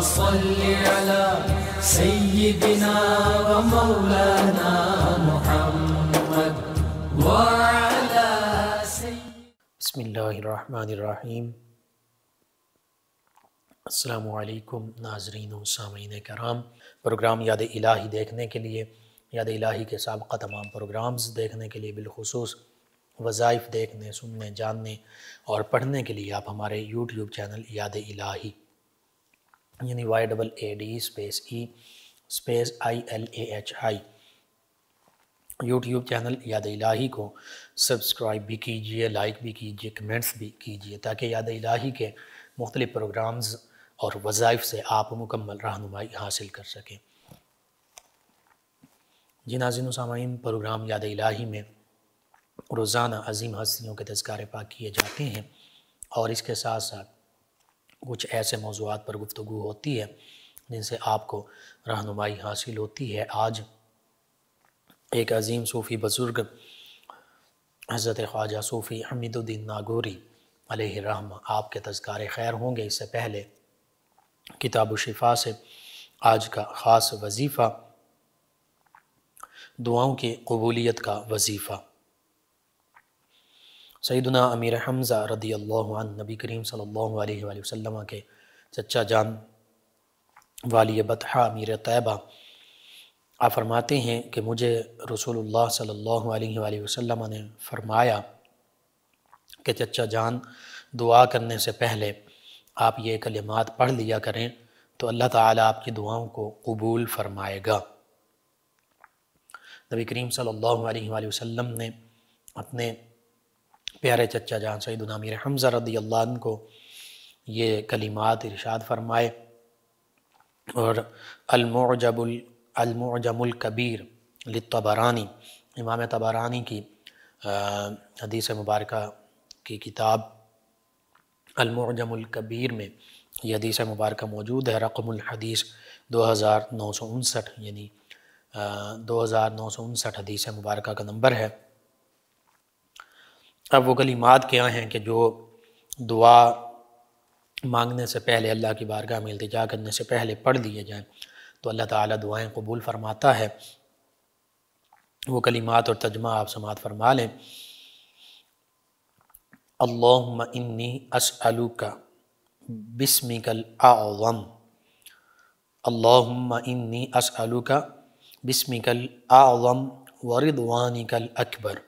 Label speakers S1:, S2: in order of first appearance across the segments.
S1: صل على नाजरीन सामीन कराम प्रोग्राम याद इलाही देखने के लिए याद इलाही के सबका तमाम प्रोग्राम्स देखने के लिए बिलखसूस वज़ाइफ देखने सुनने जानने और पढ़ने के लिए आप हमारे यूट्यूब चैनल याद इलाही यानी Y double A D space E space I L A H I YouTube channel Yaad Ilahi को सब्सक्राइब भी कीजिए लाइक भी कीजिए कमेंट्स भी कीजिए ताकि याद इलाही के मुख्तलि प्रोग्राम्स और वज़ाइफ से आप मुकम्मल रहनुमाई हासिल कर सकें जी नाजिन प्रोग्राम याद इलाही में रोज़ाना अजीम हस्तियों के तस्कारे पाक किए जाते हैं और इसके साथ साथ कुछ ऐसे मौजूद पर गुफ्तु होती है जिनसे आपको रहनुमाई हासिल होती है आज एक अजीम सूफ़ी बुज़ुर्ग हज़रत ख्वाजा सूफ़ी हमीदुद्दीन नागोरी अलहरम आपके तस्कार खैर होंगे इससे पहले किताब शिफा से आज का ख़ास वजीफ़ा दुआओं की कबूलीत का वजीफ़ा सईदना अमीर हमज़ा रदी अल्ला नबी करीम सल्लल्लाहु अलैहि के चचा जान वाली बतहा अमीर तैबा आप फरमाते हैं कि मुझे रसूलुल्लाह सल्लल्लाहु अलैहि वसल्लम ने फरमाया कि चचा जान दुआ करने से पहले आप ये कलिमात पढ़ लिया करें तो अल्लाह ताला आपकी दुआओं को कबूल फरमाएगा नबी करीम सल्लल्लाहु अलैहि वसल्लम ने अपने प्यारे चचा जान सईद मीर हमज़ा रदी अल्लाह को ये कलिमात इरशाद फरमाए और अलमोजबुल अलमोजमुल कबीर लबरानी इमाम तबारानी की हदीस मुबारक की किताब अलमोजमुल कबीर में यह हदीस मुबारक मौजूद है रकमुल हदीस दो हज़ार नौ सौ उनसठ यानी दो हज़ार नौ सौ उनसठ हदीस मुबारक का नंबर है अब वो कलीमात क्या हैं कि जो दुआ मांगने से पहले अल्लाह की बारगाह में इल्तजा करने से पहले पढ़ लिए जाएँ तो अल्लाह ताला दुआएं कबूल फरमाता है वो कलीमात और तजमा आप समात फरमा लें अल्लाहुम्मा इन्नी असअलुका बिस्मिकल आज़म अल्लाहुम्मा इन्नी असअलुका बिस्मिकल आज़म वरिदवानिकल अकबर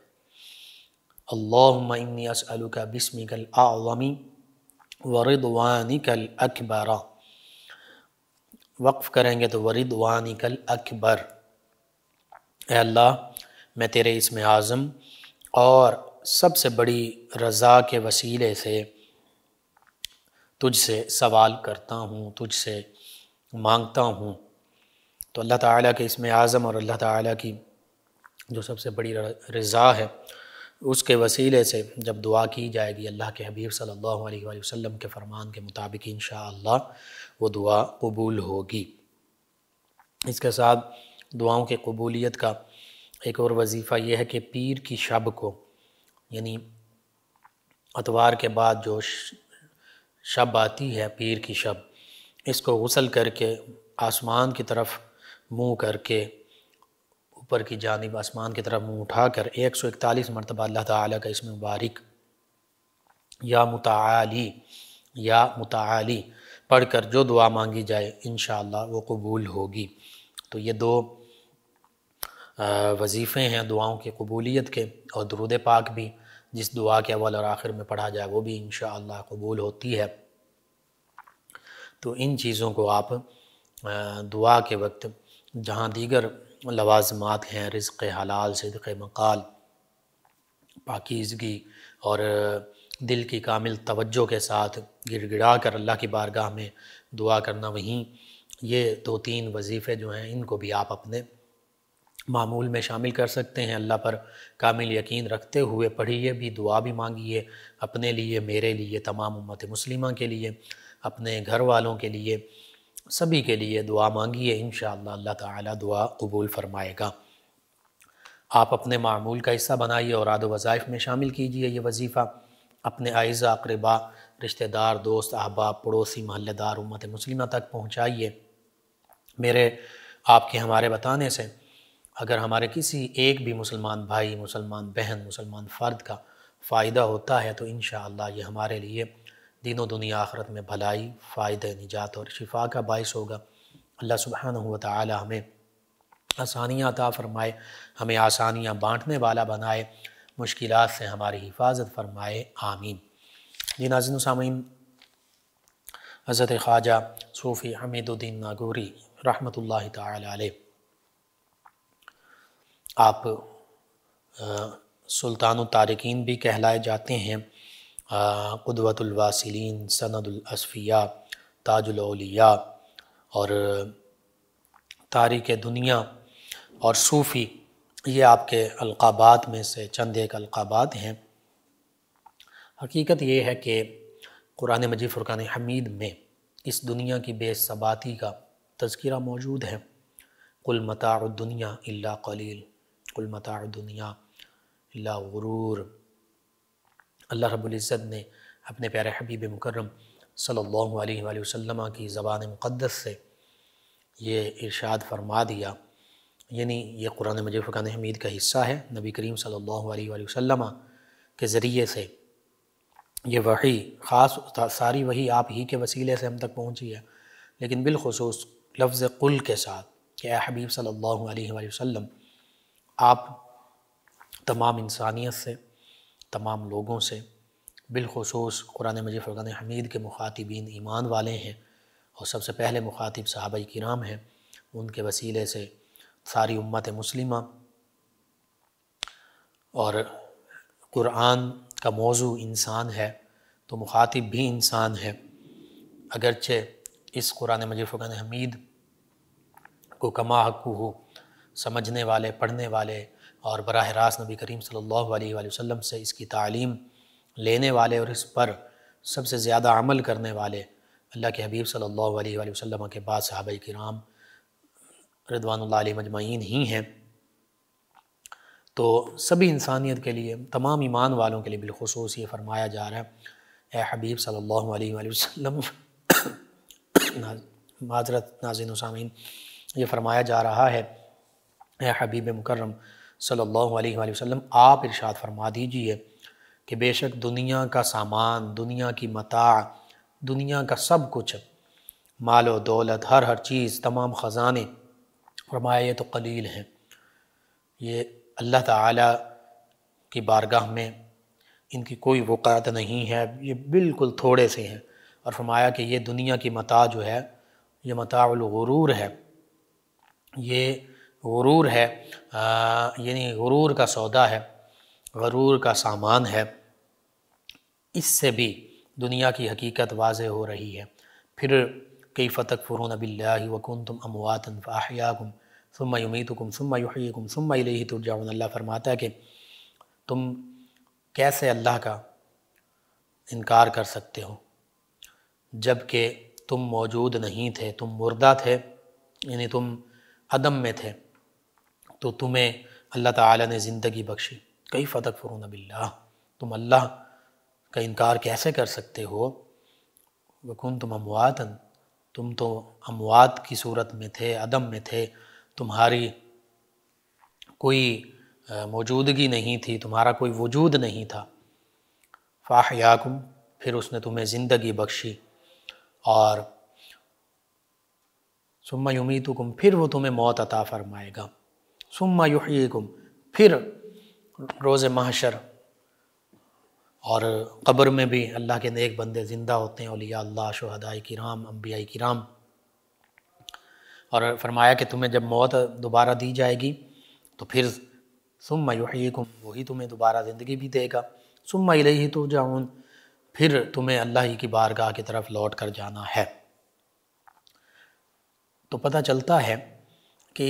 S1: अल्लासअलुका बिस्मिकल आलमी वरिदवानिकल अकबरा वक्फ़ करेंगे तो वरिदवानिकल अकबर अल्लाह मैं तेरे इसमें आज़म और सबसे बड़ी रज़ा के वसीले से तुझसे सवाल करता हूँ तुझसे मांगता हूँ तो अल्लाह ताला के इसमें आज़म और अल्लाह ताला की जो सबसे बड़ी रज़ा है उसके वसीले से जब दुआ की जाएगी अल्लाह के हबीब सल्लल्लाहु अलैहि वसल्लम के फ़रमान के मुताबिक इन वो दुआ कबूल होगी इसके साथ दुआओं की कबूलियत का एक और वजीफ़ा यह है कि पीर की शब को यानी अतवार के बाद जो शब आती है पीर की शब इसको गसल करके आसमान की तरफ मुंह करके ऊपर की जानब आसमान की तरफ मुँह उठा कर एक सौ इकतालीस मरतबा अल्लाह ताली का इसमें मुबारक या मुताली या मुताली पढ़ कर जो दुआ मांगी जाए इन वो कबूल होगी तो ये दो वजीफ़े हैं दुआओं की कबूलीत के और दरुद पाक भी जिस दुआ के अवल और आखिर में पढ़ा जाए वो भी इन कबूल होती है तो इन चीज़ों को आप दुआ के वक्त जहाँ दीगर लवाजमात हैं रिज़ हलाल सदक़ मकाल पाकिजगी और दिल की कामिल तवज्जो के साथ गिड़ गिड़ा कर अल्लाह की बारगाह में दुआ करना वहीं ये दो तीन वजीफ़े जो हैं इनको भी आप अपने मामूल में शामिल कर सकते हैं अल्लाह पर कामिल यकीन रखते हुए पढ़िए भी दुआ भी मांगिए अपने लिए मेरे लिए तमाम उम्मत मुस्लिमों के लिए अपने घर वालों के लिए सभी के लिए दुआ मांगी है इन अल्लाह ताला दुआ कबूल फरमाएगा आप अपने मामूल का हिस्सा बनाइए और आद वज़ाइफ में शामिल कीजिए ये वजीफ़ा अपने आयज़ा अकरबा रिश्तेदार दोस्त अहबाब पड़ोसी महल्लेदार उम्मत मुस्लिमा तक पहुँचाइए मेरे आपके हमारे बताने से अगर हमारे किसी एक भी मुसलमान भाई मुसलमान बहन मुसलमान फ़र्द का फ़ायदा होता है तो इन ये हमारे लिए दिनों दुनिया आखरत में भलाई फ़ायदे निजात और शिफा का बायस होगा अल्लाह सुबहान ताली हमें आसानियाँ अता फ़रमाए हमें आसानियाँ बाँटने वाला बनाए मुश्किल से हमारी हिफाजत फरमाए आमीन जी नाजिन सामीन हज़रत ख्वाजा सूफ़ी हमीदुद्दीन नागोरी रहमत ला आप सुल्तान तारकिन भी कहलाए जाते हैं क़ुदवतुलवासिलीन सनदुलसफ़िया ताजुलौलिया और तारिक दुनिया और सूफ़ी ये आपके अलकाबात में से चंद एक अलकाबात हैं हकीकत ये है कि कुरान मजीद फ़ुरान हमीद में इस दुनिया की बेसबाती का तस्करा मौजूद है कुल मतार दुनिया इल्ला कलील कुल मतार दुनिया इल्ला गुरूर अल्लाह रब्ज़त ने अपने प्यारे हबीब मुकर्रम सल्लल्लाहु अलैहि वसल्लम की ज़बान मुक़दस से ये इरशाद फरमा दिया यानी ये कुरान मजीद फ़ुकान हमीद का हिस्सा है नबी करीम सल्लल्लाहु अलैहि वसल्लम के ज़रिए से ये वही ख़ास सारी वही आप ही के वसीले से हम तक पहुँची है लेकिन बिलखसूस लफ्ज़ कुल के साथ कि ए हबीब सल्लल्लाहु अलैहि वसल्लम आप तमाम इंसानियत से तमाम लोगों से बिलखसूस कुरान मजीद फ़ुरान हमीद के मुखातिबीन ईमान वाले हैं और सबसे पहले मुखातिब साहब कराम हैं उनके वसीले से सारी उम्मत मुस्लिम और कुरान का मौजू इंसान है तो मुखातिब भी इंसान है अगरचे इस कुरान मजीद फ़ुरान हमीद को कमा हकू हो समझने वाले पढ़ने वाले और बरह रास्त नबी करीम सल्लल्लाहु अलैहि वसल्लम से इसकी तालीम लेने वाले और इस पर सबसे ज़्यादा अमल करने वाले अल्लाह के हबीब सल्लल्लाहु अलैहि वसल्लम के बाद साहब कराम रदवान मजमाइन ही हैं तो सभी इंसानियत के लिए तमाम ईमान वालों के लिए बिलखसूस ये फरमाया जा रहा है ए हबीब सल्लल्लाहु अलैहि वसल्लम माजरत नाजिन सामीन ये फरमाया जा रहा है ए हबीब मुकर्रम सल्लल्लाहु अलैहि वसल्लम आप इरशाद फरमा दीजिए कि बेशक दुनिया का सामान दुनिया की मता दुनिया का सब कुछ मालो दौलत हर हर चीज़ तमाम ख़जाने फरमाया ये तो कलील हैं ये अल्लाह ताला की बारगाह में इनकी कोई वक़ात नहीं है ये बिल्कुल थोड़े से हैं और फरमाया कि ये दुनिया की मता जो है ये मतलब गुरूर है ये गुरूर है यानी गुरूर का सौदा है गरूर का सामान है इससे भी दुनिया की हकीकत वाज हो रही है फिर कई फ़तक फ़रून अबिल्ला वकुन तुम अमवातन फ़ाहयाकुम सुम युमीतुकुम सुम युहयकुम सुम इलेही तुरजाउन अल्लाह फरमाता है कि तुम कैसे अल्लाह का इनकार कर सकते हो जबकि तुम मौजूद नहीं थे तुम मुर्दा थे यानी तुम अदम में थे तो तुम्हें अल्लाह ताला ने ज़िंदगी बख्शी कई फ़तक फ़रून बिल्ला तुम अल्लाह का इनकार कैसे कर सकते हो वकुन तुम अमवात तुम तो अमवात की सूरत में थे अदम में थे तुम्हारी कोई मौजूदगी नहीं थी तुम्हारा कोई वजूद नहीं था फाह याकुम फिर उसने तुम्हें ज़िंदगी बख्शी और सुम्मा युमी फिर वो तुम्हें मौत अता फ़रमाएगा सुम्मा युहयीकुम फिर रोज़ महशर और कब्र में भी अल्लाह के नेक बंदे ज़िंदा होते हैं अलिया अल्लाह शहदाई किराम अम्बियाई किराम और फरमाया कि तुम्हें जब मौत दोबारा दी जाएगी तो फिर सुम्मा युहयीकुम वही तुम्हें दोबारा ज़िंदगी भी देगा सुम्मा इलही तो जाऊन फिर तुम्हें अल्लाह ही की बारगाह की तरफ लौट कर जाना है तो पता चलता है कि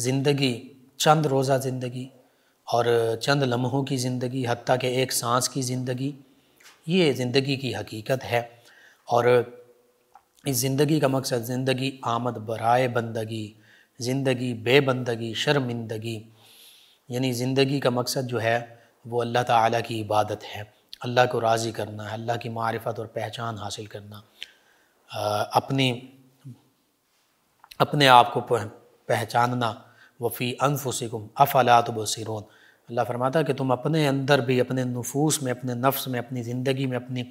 S1: ज़िंदगी चंद रोज़ा ज़िंदगी और चंद लम्हों की ज़िंदगी हती के एक सांस की ज़िंदगी ये ज़िंदगी की हकीकत है और इस ज़िंदगी का मकसद ज़िंदगी आमद बराए बंदगी ज़िंदगी बेबंदगी शर्मिंदगी यानी ज़िंदगी का मकसद जो है वो अल्लाह ताला की इबादत है अल्लाह को राज़ी करना है अल्लाह की मारफत और पहचान हासिल करना आ, अपनी अपने आप को पहचानना वफ़ी अनफुसिकुम अफलात बसरोन अल्लाह फरमाता कि तुम अपने अंदर भी अपने नफूस में अपने नफ्स में अपनी ज़िंदगी में अपनी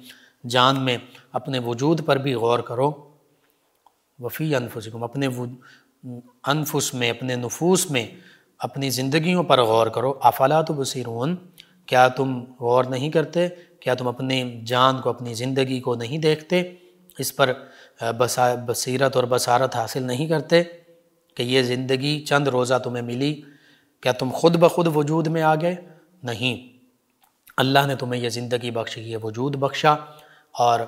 S1: जान में अपने वजूद पर भी गौर करो वफ़ी अनफुसिकुम अपने अनफुस में अपने नफूस में अपनी ज़िंदगियों पर गौर करो अफलात बसरोन क्या तुम गौर नहीं करते क्या तुम अपनी जान को अपनी ज़िंदगी को नहीं देखते इस पर बसा बसीरत और बसारत हासिल नहीं करते कि ये ज़िंदगी चंद रोज़ा तुम्हें मिली क्या तुम खुद ब खुद वजूद में आ गए नहीं अल्लाह ने तुम्हें यह ज़िंदगी बख्शी ये वजूद बख्शा और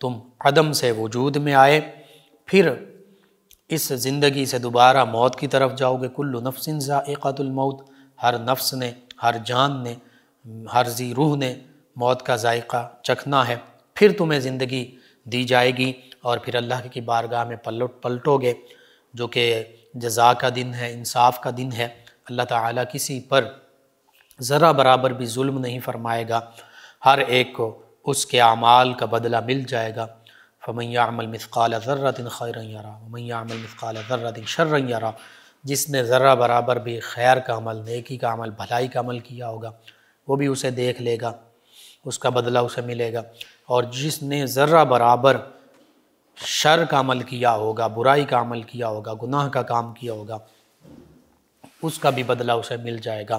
S1: तुम अदम से वजूद में आए फिर इस ज़िंदगी से दोबारा मौत की तरफ जाओगे कुल्लु नफसिन ज़ायक़ातुलमौत हर नफ्स ने हर जान ने हर जी रूह ने मौत का जायका चखना है फिर तुम्हें ज़िंदगी दी जाएगी और फिर अल्लाह की बारगाह में पलट पलटोगे जो कि जजा का दिन है इंसाफ का दिन है अल्लाह ताला किसी पर ज़रा बराबर भी जुल्म नहीं फरमाएगा हर एक को उसके अमाल का बदला मिल जाएगा फ़मैयामल ज़र्रा दिन खैर यारा मिसकाल ज़र्रा दिन शर्र यारा जिसने ज़रा बराबर भी खैर का अमल नेकी का अमल भलाई का अमल किया होगा वो भी उसे देख लेगा उसका बदला उसे मिलेगा और जिसने ज़रा बराबर शर का अमल किया होगा बुराई का अमल किया होगा गुनाह का काम किया होगा उसका भी बदला उसे मिल जाएगा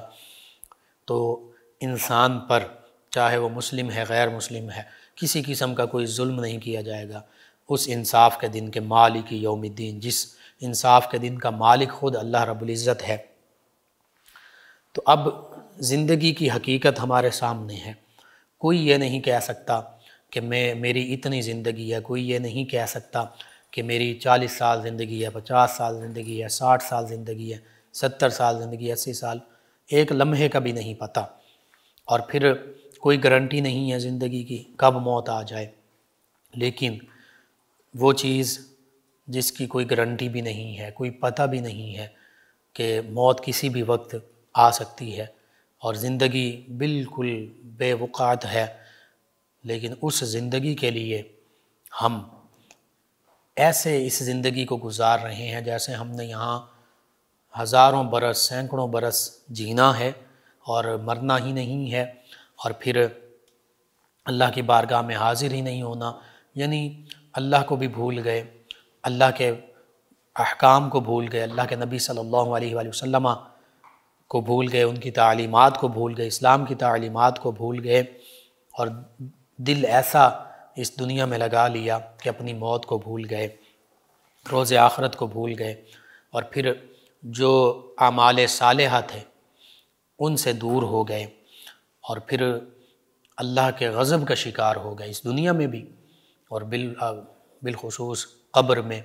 S1: तो इंसान पर चाहे वो मुस्लिम है गैर मुस्लिम है किसी किस्म का कोई जुल्म नहीं किया जाएगा उस इंसाफ के दिन के मालिक दिन जिस इंसाफ के दिन का मालिक खुद अल्लाह रबुल्ज़त है तो अब ज़िंदगी की हकीकत हमारे सामने है कोई ये नहीं कह सकता कि मैं मेरी इतनी ज़िंदगी है कोई ये नहीं कह सकता कि मेरी चालीस साल ज़िंदगी है पचास साल ज़िंदगी है साठ साल ज़िंदगी है सत्तर साल ज़िंदगी अस्सी साल एक लम्हे का भी नहीं पता और फिर कोई गारंटी नहीं है ज़िंदगी की कब मौत आ जाए लेकिन वो चीज़ जिसकी कोई गारंटी भी नहीं है कोई पता भी नहीं है कि मौत किसी भी वक्त आ सकती है और ज़िंदगी बिल्कुल बेवक़ात है लेकिन उस ज़िंदगी के लिए हम ऐसे इस ज़िंदगी को गुजार रहे हैं जैसे हमने यहाँ हज़ारों बरस सैकड़ों बरस जीना है और मरना ही नहीं है और फिर अल्लाह की बारगाह में हाजिर ही नहीं होना यानी अल्लाह को भी भूल गए अल्लाह के अहकाम को भूल गए अल्लाह के नबी सल्लल्लाहु अलैहि वसल्लम को भूल गए उनकी तालीमत को भूल गए इस्लाम की तालीमत को भूल गए और दिल ऐसा इस दुनिया में लगा लिया कि अपनी मौत को भूल गए रोज़ आखरत को भूल गए और फिर जो आमाल साल थे उनसे दूर हो गए और फिर अल्लाह के गज़ब का शिकार हो गए इस दुनिया में भी और बिल बिलखसूस कब्र में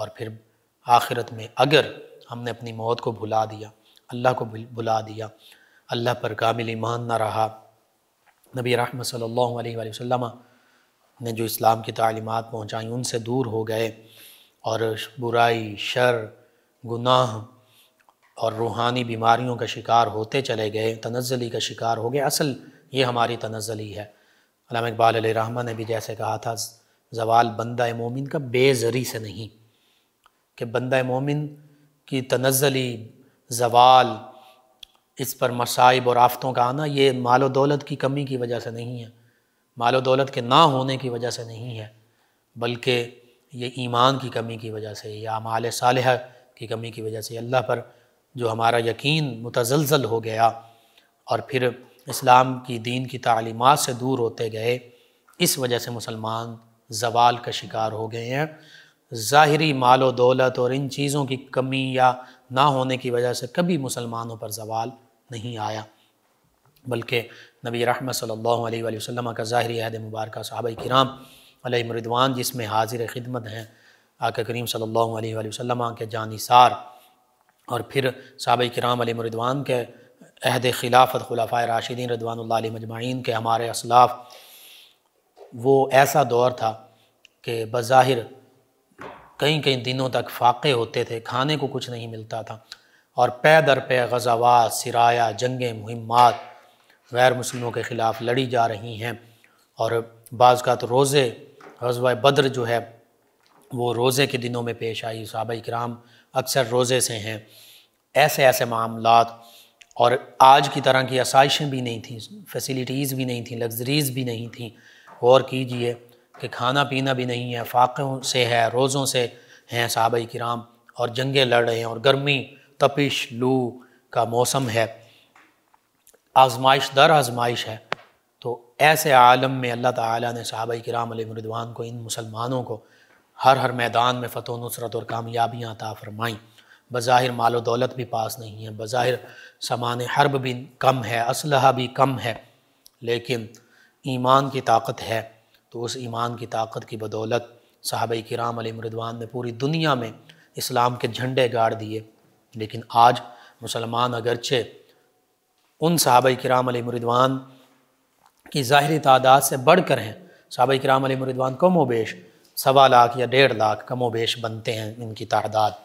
S1: और फिर आखिरत में अगर हमने अपनी मौत को भुला दिया अल्लाह को भुला दिया अल्लाह पर कामिल ईमान ना रहा नबी रहम सल्ला वसम ने जो इस्लाम की तालीमत पहुँचाई उनसे दूर हो गए और बुराई शर गुनाह और रूहानी बीमारियों का शिकार होते चले गए तनज़ली का शिकार हो गया असल ये हमारी तनज़ली है अलाम इकबाल रहमा ने भी जैसे कहा था जवाल बंदा मोमिन का बेजरी से नहीं कि बंदा मोमिन की तनज़ली जवाल इस पर मसाइब और आफ़तों का आना ये मालो दौलत की कमी की वजह से नहीं है मालो दौलत के ना होने की वजह से नहीं है बल्कि ये ईमान की कमी की वजह से या माल साल की कमी की वजह से अल्लाह पर जो हमारा यकीन मुतजलजल हो गया और फिर इस्लाम की दीन की तालीमत से दूर होते गए इस वजह से मुसलमान जवाल का शिकार हो गए हैं ज़ाहरी मालो दौलत और इन चीज़ों की कमी या ना होने की वजह से कभी मुसलमानों पर जवाल नहीं आया बल्कि नबी रहमत सल्लल्लाहु अलैहि वसल्लम का ज़ाहिर अहद मुबारक साहब कराम रिदवान जिसमें हाजिर खिदमत हैं आका करीम सल्लल्लाहु अलैहि वसल्लम के जानिसार और फिर साहब कराम रिदवान के अहद खिलाफत खुलाफा राशिदीन रदवान मजमाइन के हमारे असलाफ़ वो ऐसा दौर था कि बज़ाहिर कई कई दिनों तक फाक़े होते थे खाने को कुछ नहीं मिलता था और पै दर पे गज़ावा सराया जंग मुहिमात गैर मुसलमों के ख़िलाफ़ लड़ी जा रही हैं और बाज़ का तो रोज़े गजवा बद्र जो है वो रोज़े के दिनों में पेश आई सहाबा कराम अक्सर रोज़े से हैं ऐसे ऐसे मामला और आज की तरह की आसाइशें भी नहीं थी फैसिलिटीज़ भी नहीं थी लग्जरीज़ भी नहीं थी गौर कीजिए कि खाना पीना भी नहीं है फाक़ों से है रोज़ों से हैं सहाबा कराम और जंगें लड़ रहे हैं और गर्मी तपिश लू का मौसम है आजमाइश दर आजमाइश है तो ऐसे आलम में अल्लाह ताला ने साहब कराम मरिदवान को इन मुसलमानों को हर हर मैदान में फ़तह नुसरत और कामयाबियाँ अता फ़रमाईं बज़ाहिर मालो दौलत भी पास नहीं है बज़ाहिर सामान हर्ब भी कम है असलहा भी कम है लेकिन ईमान की ताकत है तो उस ईमान की ताकत की बदौलत साहब कराम मरदवान ने पूरी दुनिया में इस्लाम के झंडे गाड़ दिए लेकिन आज मुसलमान अगरचे उन साहब कराम मुरिदवान की ज़ाहरी तादाद से बढ़ कर हैं साहब कराम मुरिदवान कम वेश सवा लाख या डेढ़ लाख कम वेश बनते हैं इनकी तादाद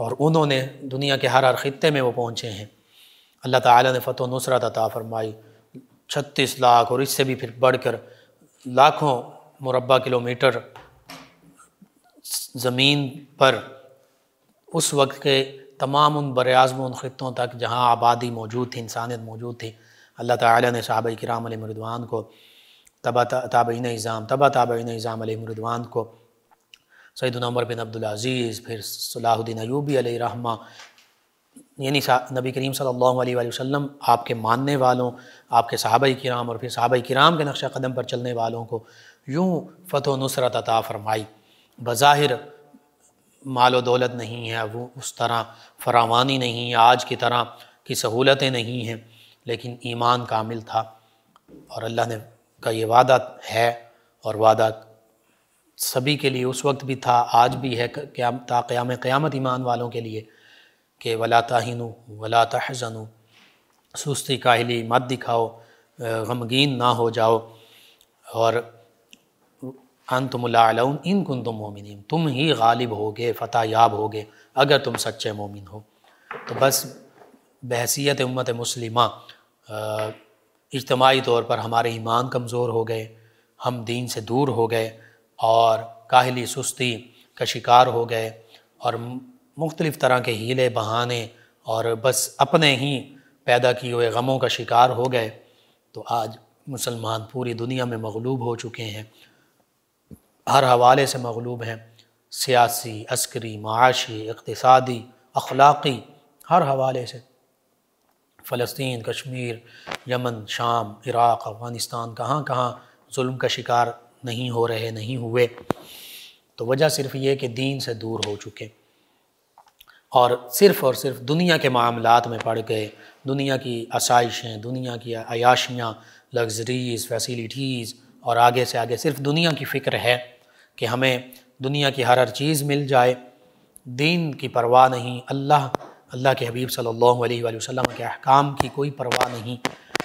S1: और उन्होंने दुनिया के हर हर ख़त्े में वो पहुँचे हैं अल्लाह ताला ने फ़तह नुसरत अता फ़रमाई छत्तीस लाख और इससे भी फिर बढ़कर लाखों मुरबा किलोमीटर ज़मीन पर उस वक्त के तमाम उन बरआज़म उन ख़त्ों तक जहाँ आबादी मौजूद थी इंसानियत मौजूद थी अल्लाह ताली ने साहब कराम मरदवान को तबा ताबीन इज़ाम तबा ताबीन इज़ाम मरदवान को सैद नंबर बिन अज़ीज़ फिर सलाहुद्दीन अयूबी रहमा यानी नबी करीम सल्लल्लाहु अलैहि वसल्लम आपके मानने वालों आपके सहाब किराम और फिर सहाब कराम के नक्शा कदम पर चलने वालों को यूँ फ़तः नुसरत अता फ़रमाई बज़ाहिर मालो दौलत नहीं है वो उस तरह फरावानी नहीं है आज की तरह की सहूलतें नहीं हैं लेकिन ईमान कामिल था और अल्लाह ने का ये वादा है और वादा सभी के लिए उस वक्त भी था आज भी है क्या क़्याम क़्यामत ईमान वालों के लिए कि वला तहन वला तहजनु सुस्ती काहली मत दिखाओ गमगीन ना हो जाओ और अनतमलाउन इन कुन तुम मोमिन तुम ही गालिब होगे फ़तः याब होगे अगर तुम सच्चे मोमिन हो तो बस बहसीत उम्मत मुस्लिमा इजतमाही तौर पर हमारे ईमान कमज़ोर हो गए हम दीन से दूर हो गए और काहली सुस्ती का शिकार हो गए और मुख्तलिफ़ तरह के हीले बहाने और बस अपने ही पैदा किए हुए गमों का शिकार हो गए तो आज मुसलमान पूरी दुनिया में मगलूब हो चुके हैं हर हवाले से मगलूब हैं सियासी अस्करी माशी इकतदी अखलाक़ी हर हवाले से फ़लस्तीन कश्मीर यमन शाम इराक़ अफ़गानिस्तान कहाँ कहाँ जुल्म का शिकार नहीं हो रहे नहीं हुए तो वजह सिर्फ ये कि दीन से दूर हो चुके और सिर्फ़ और सिर्फ दुनिया के मामलों में पड़ गए दुनिया की आसाइशें दुनिया की अयाशियाँ लग्जरीज़ फैसिलिटीज़ और आगे से आगे सिर्फ दुनिया की फ़िक्र है कि हमें दुनिया की हर हर चीज़ मिल जाए दीन की परवाह नहीं अल्लाह अल्लाह के हबीब सल्लल्लाहु अलैहि वसल्लम के अहकाम की कोई परवाह नहीं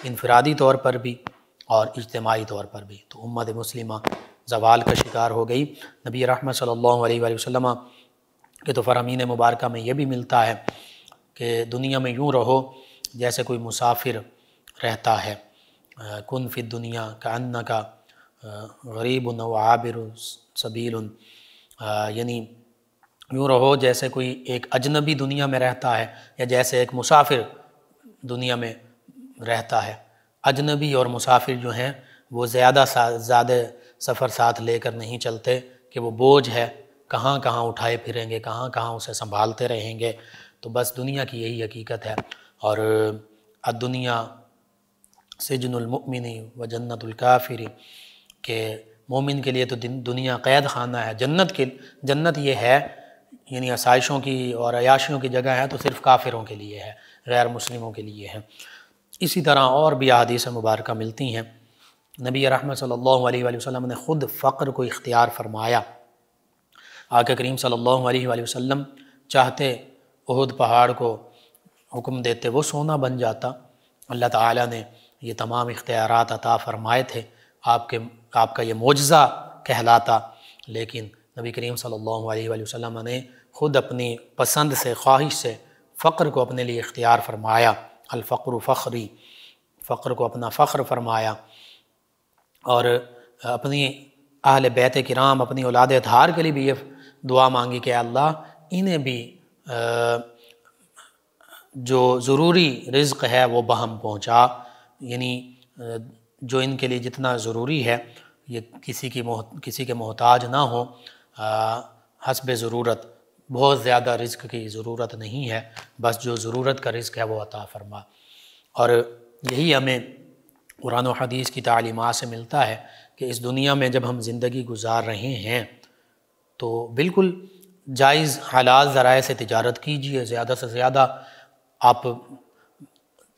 S1: इनफरादी तौर पर भी और इज्तमाही तौर पर भी तो उम्मत मुस्लिम जवाल का शिकार हो गई नबी रहमत सल्लल्लाहु अलैहि वसल्लम के तो फ़रमीन मुबारक में यह भी मिलता है कि दुनिया में यूँ रहो जैसे कोई मुसाफिर रहता है कुन फित दुनिया का अन्ना का गरीब उन आबिर सबील यानी यूँ रहो जैसे कोई एक अजनबी दुनिया में रहता है या जैसे एक मुसाफिर दुनिया में रहता है अजनबी और मुसाफिर जो हैं वो ज़्यादा ज़्यादा सफ़र साथ लेकर नहीं चलते कि वो बोझ है कहाँ कहाँ उठाए फिरेंगे कहाँ कहाँ उसे संभालते रहेंगे तो बस दुनिया की यही हकीकत है और दुनिया सिजनमिन व जन्नतकाफिर कि मोमिन के लिए तो दुनिया कैद खाना है जन्नत के जन्नत ये है यानी आसाइशों की और अयाशियों की जगह है तो सिर्फ काफिरों के लिए है गैर मुस्लिमों के लिए है इसी तरह और भी अदीस मुबारक मिलती हैं नबी रहमत सल्लल्लाहु अलैहि वसल्लम ने ख़ुद फ़क्र को इख्तियार फरमाया आके करीम सल्लल्लाहु अलैहि वसल्लम चाहते उहद पहाड़ को हुक्म देते वो सोना बन जाता अल्लाह ताला ने ये तमाम इख्तियार अता फ़रमाए थे आपके आपका ये मुआजा कहलाता लेकिन नबी करीम सल्लल्लाहु अलैहि वसल्लम ने ख़ुद अपनी पसंद से ख्वाहिश से फ़क्र को अपने लिए इख्तियार फरमाया अलफ़्र फ़ख्री फ़ख्र को अपना फ़ख्र फरमाया और अपनी अहल बैत कराम अपनी औलाद धार के लिए भी ये दुआ मांगी कि अल्लाह इन्हें भी जो ज़रूरी रिज्क है वो बहम पहुँचा यानी जो इनके लिए जितना ज़रूरी है ये किसी की मोह किसी के मोहताज ना हो हसब ज़रूरत बहुत ज़्यादा रिस्क की ज़रूरत नहीं है बस जो ज़रूरत का रिस्क है वो अता फरमा और यही हमें कुरान हदीस की तालीमत से मिलता है कि इस दुनिया में जब हम ज़िंदगी गुजार रहे हैं तो बिल्कुल जायज़ हालात ज़राए से तजारत कीजिए ज़्यादा से ज़्यादा आप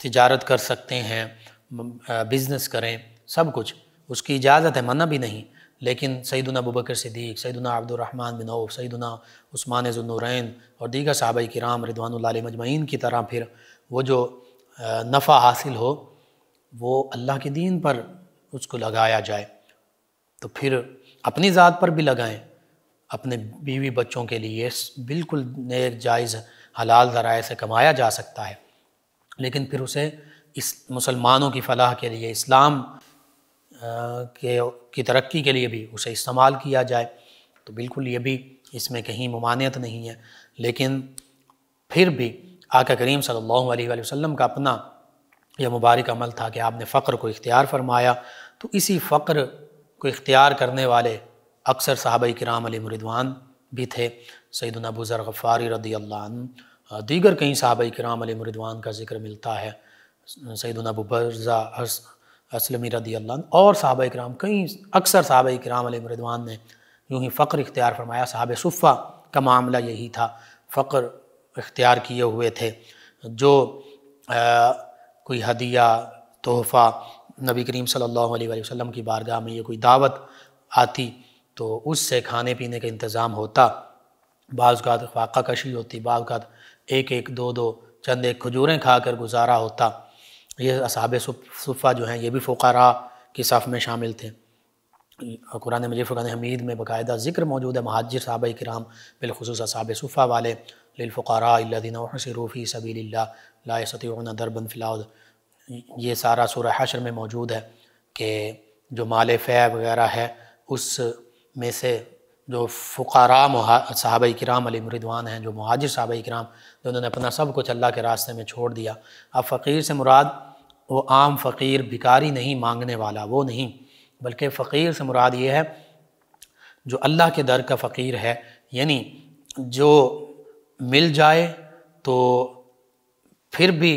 S1: तजारत कर सकते हैं बिज़नेस करें सब कुछ उसकी इजाज़त है मना भी नहीं लेकिन सईदना अबूबकर सिद्दीक सईदना अब्दुलरहमान बिन औफ सईदना उस्मान जुनुरैन और दीगर साहब कराम रिदवान मजमैन की तरह फिर वो जो नफ़ा हासिल हो वो अल्लाह के दीन पर उसको लगाया जाए तो फिर अपनी ज़ात पर भी लगाएं अपने बीवी बच्चों के लिए बिल्कुल नेक जायज़ हलाल ज़राए से कमाया जा सकता है लेकिन फिर उसे इस मुसलमानों की फलाह के लिए इस्लाम के की तरक्की के लिए भी उसे इस्तेमाल किया जाए तो बिल्कुल ये भी इसमें कहीं ममानियत नहीं है लेकिन फिर भी आका करीम सल्लल्लाहु अलैहि वसल्लम का अपना यह मुबारक अमल था कि आपने फ़क्र को इख्तियार फरमाया तो इसी फ़क्र को इख्तियार करने वाले अक्सर साहब कराम अली मुरिदवान भी थे सैदन अबू ज़र गफ़ारी रदी अल्लाह दीगर कई साहब कराम अली मुरिदवान का जिक्र मिलता है सैदन अबू बरज़ा असलमी रदी अल्लाह और साहब कराम कई अक्सर साहब कराम मरदवान ने यूँ ही फ़ख्र इख्तियार फरमाया साहब सुफ़ा का मामला यही था फ़ख्र इख्तियार किए हुए थे जो आ, कोई हदिया तोहफ़ा नबी करीम सल्लल्लाहु अलैहि वसल्लम की बारगाह में ये कोई दावत आती तो उससे खाने पीने का इंतज़ाम होता बाज़ात फाका कशी होती बाज़ात एक एक दो दो चंद एक खजूरें खा कर गुजारा होता ये असाब सुफ़ा जो हैं ये भी फ़ुकारा के सफ़ में शामिल थे कुरान मजीद फ़ुरान हमीद में बाकायदा जिक्र मौजूद है महाजिर साहब कराम बिलखसूस असाब सुफ़ा वाले लिलफ़ारादीनफ़ी सबील लासतन दरबन फ़िलाउद ये सारा सूर हशर में मौजूद है कि जो माल फ़ै वगैरह है उस में से जो फ़ुकारा साहब कराम अली मरिदवान हैं जो महाजिर साहब कराम जिन्होंने अपना सब कुछ अल्लाह के रास्ते में छोड़ दिया अब फ़कीर से मुराद वो आम फ़कीर भिकारी नहीं मांगने वाला वो नहीं बल्कि फ़कीर से मुराद ये है जो अल्लाह के दर का फ़कीर है यानी जो मिल जाए तो फिर भी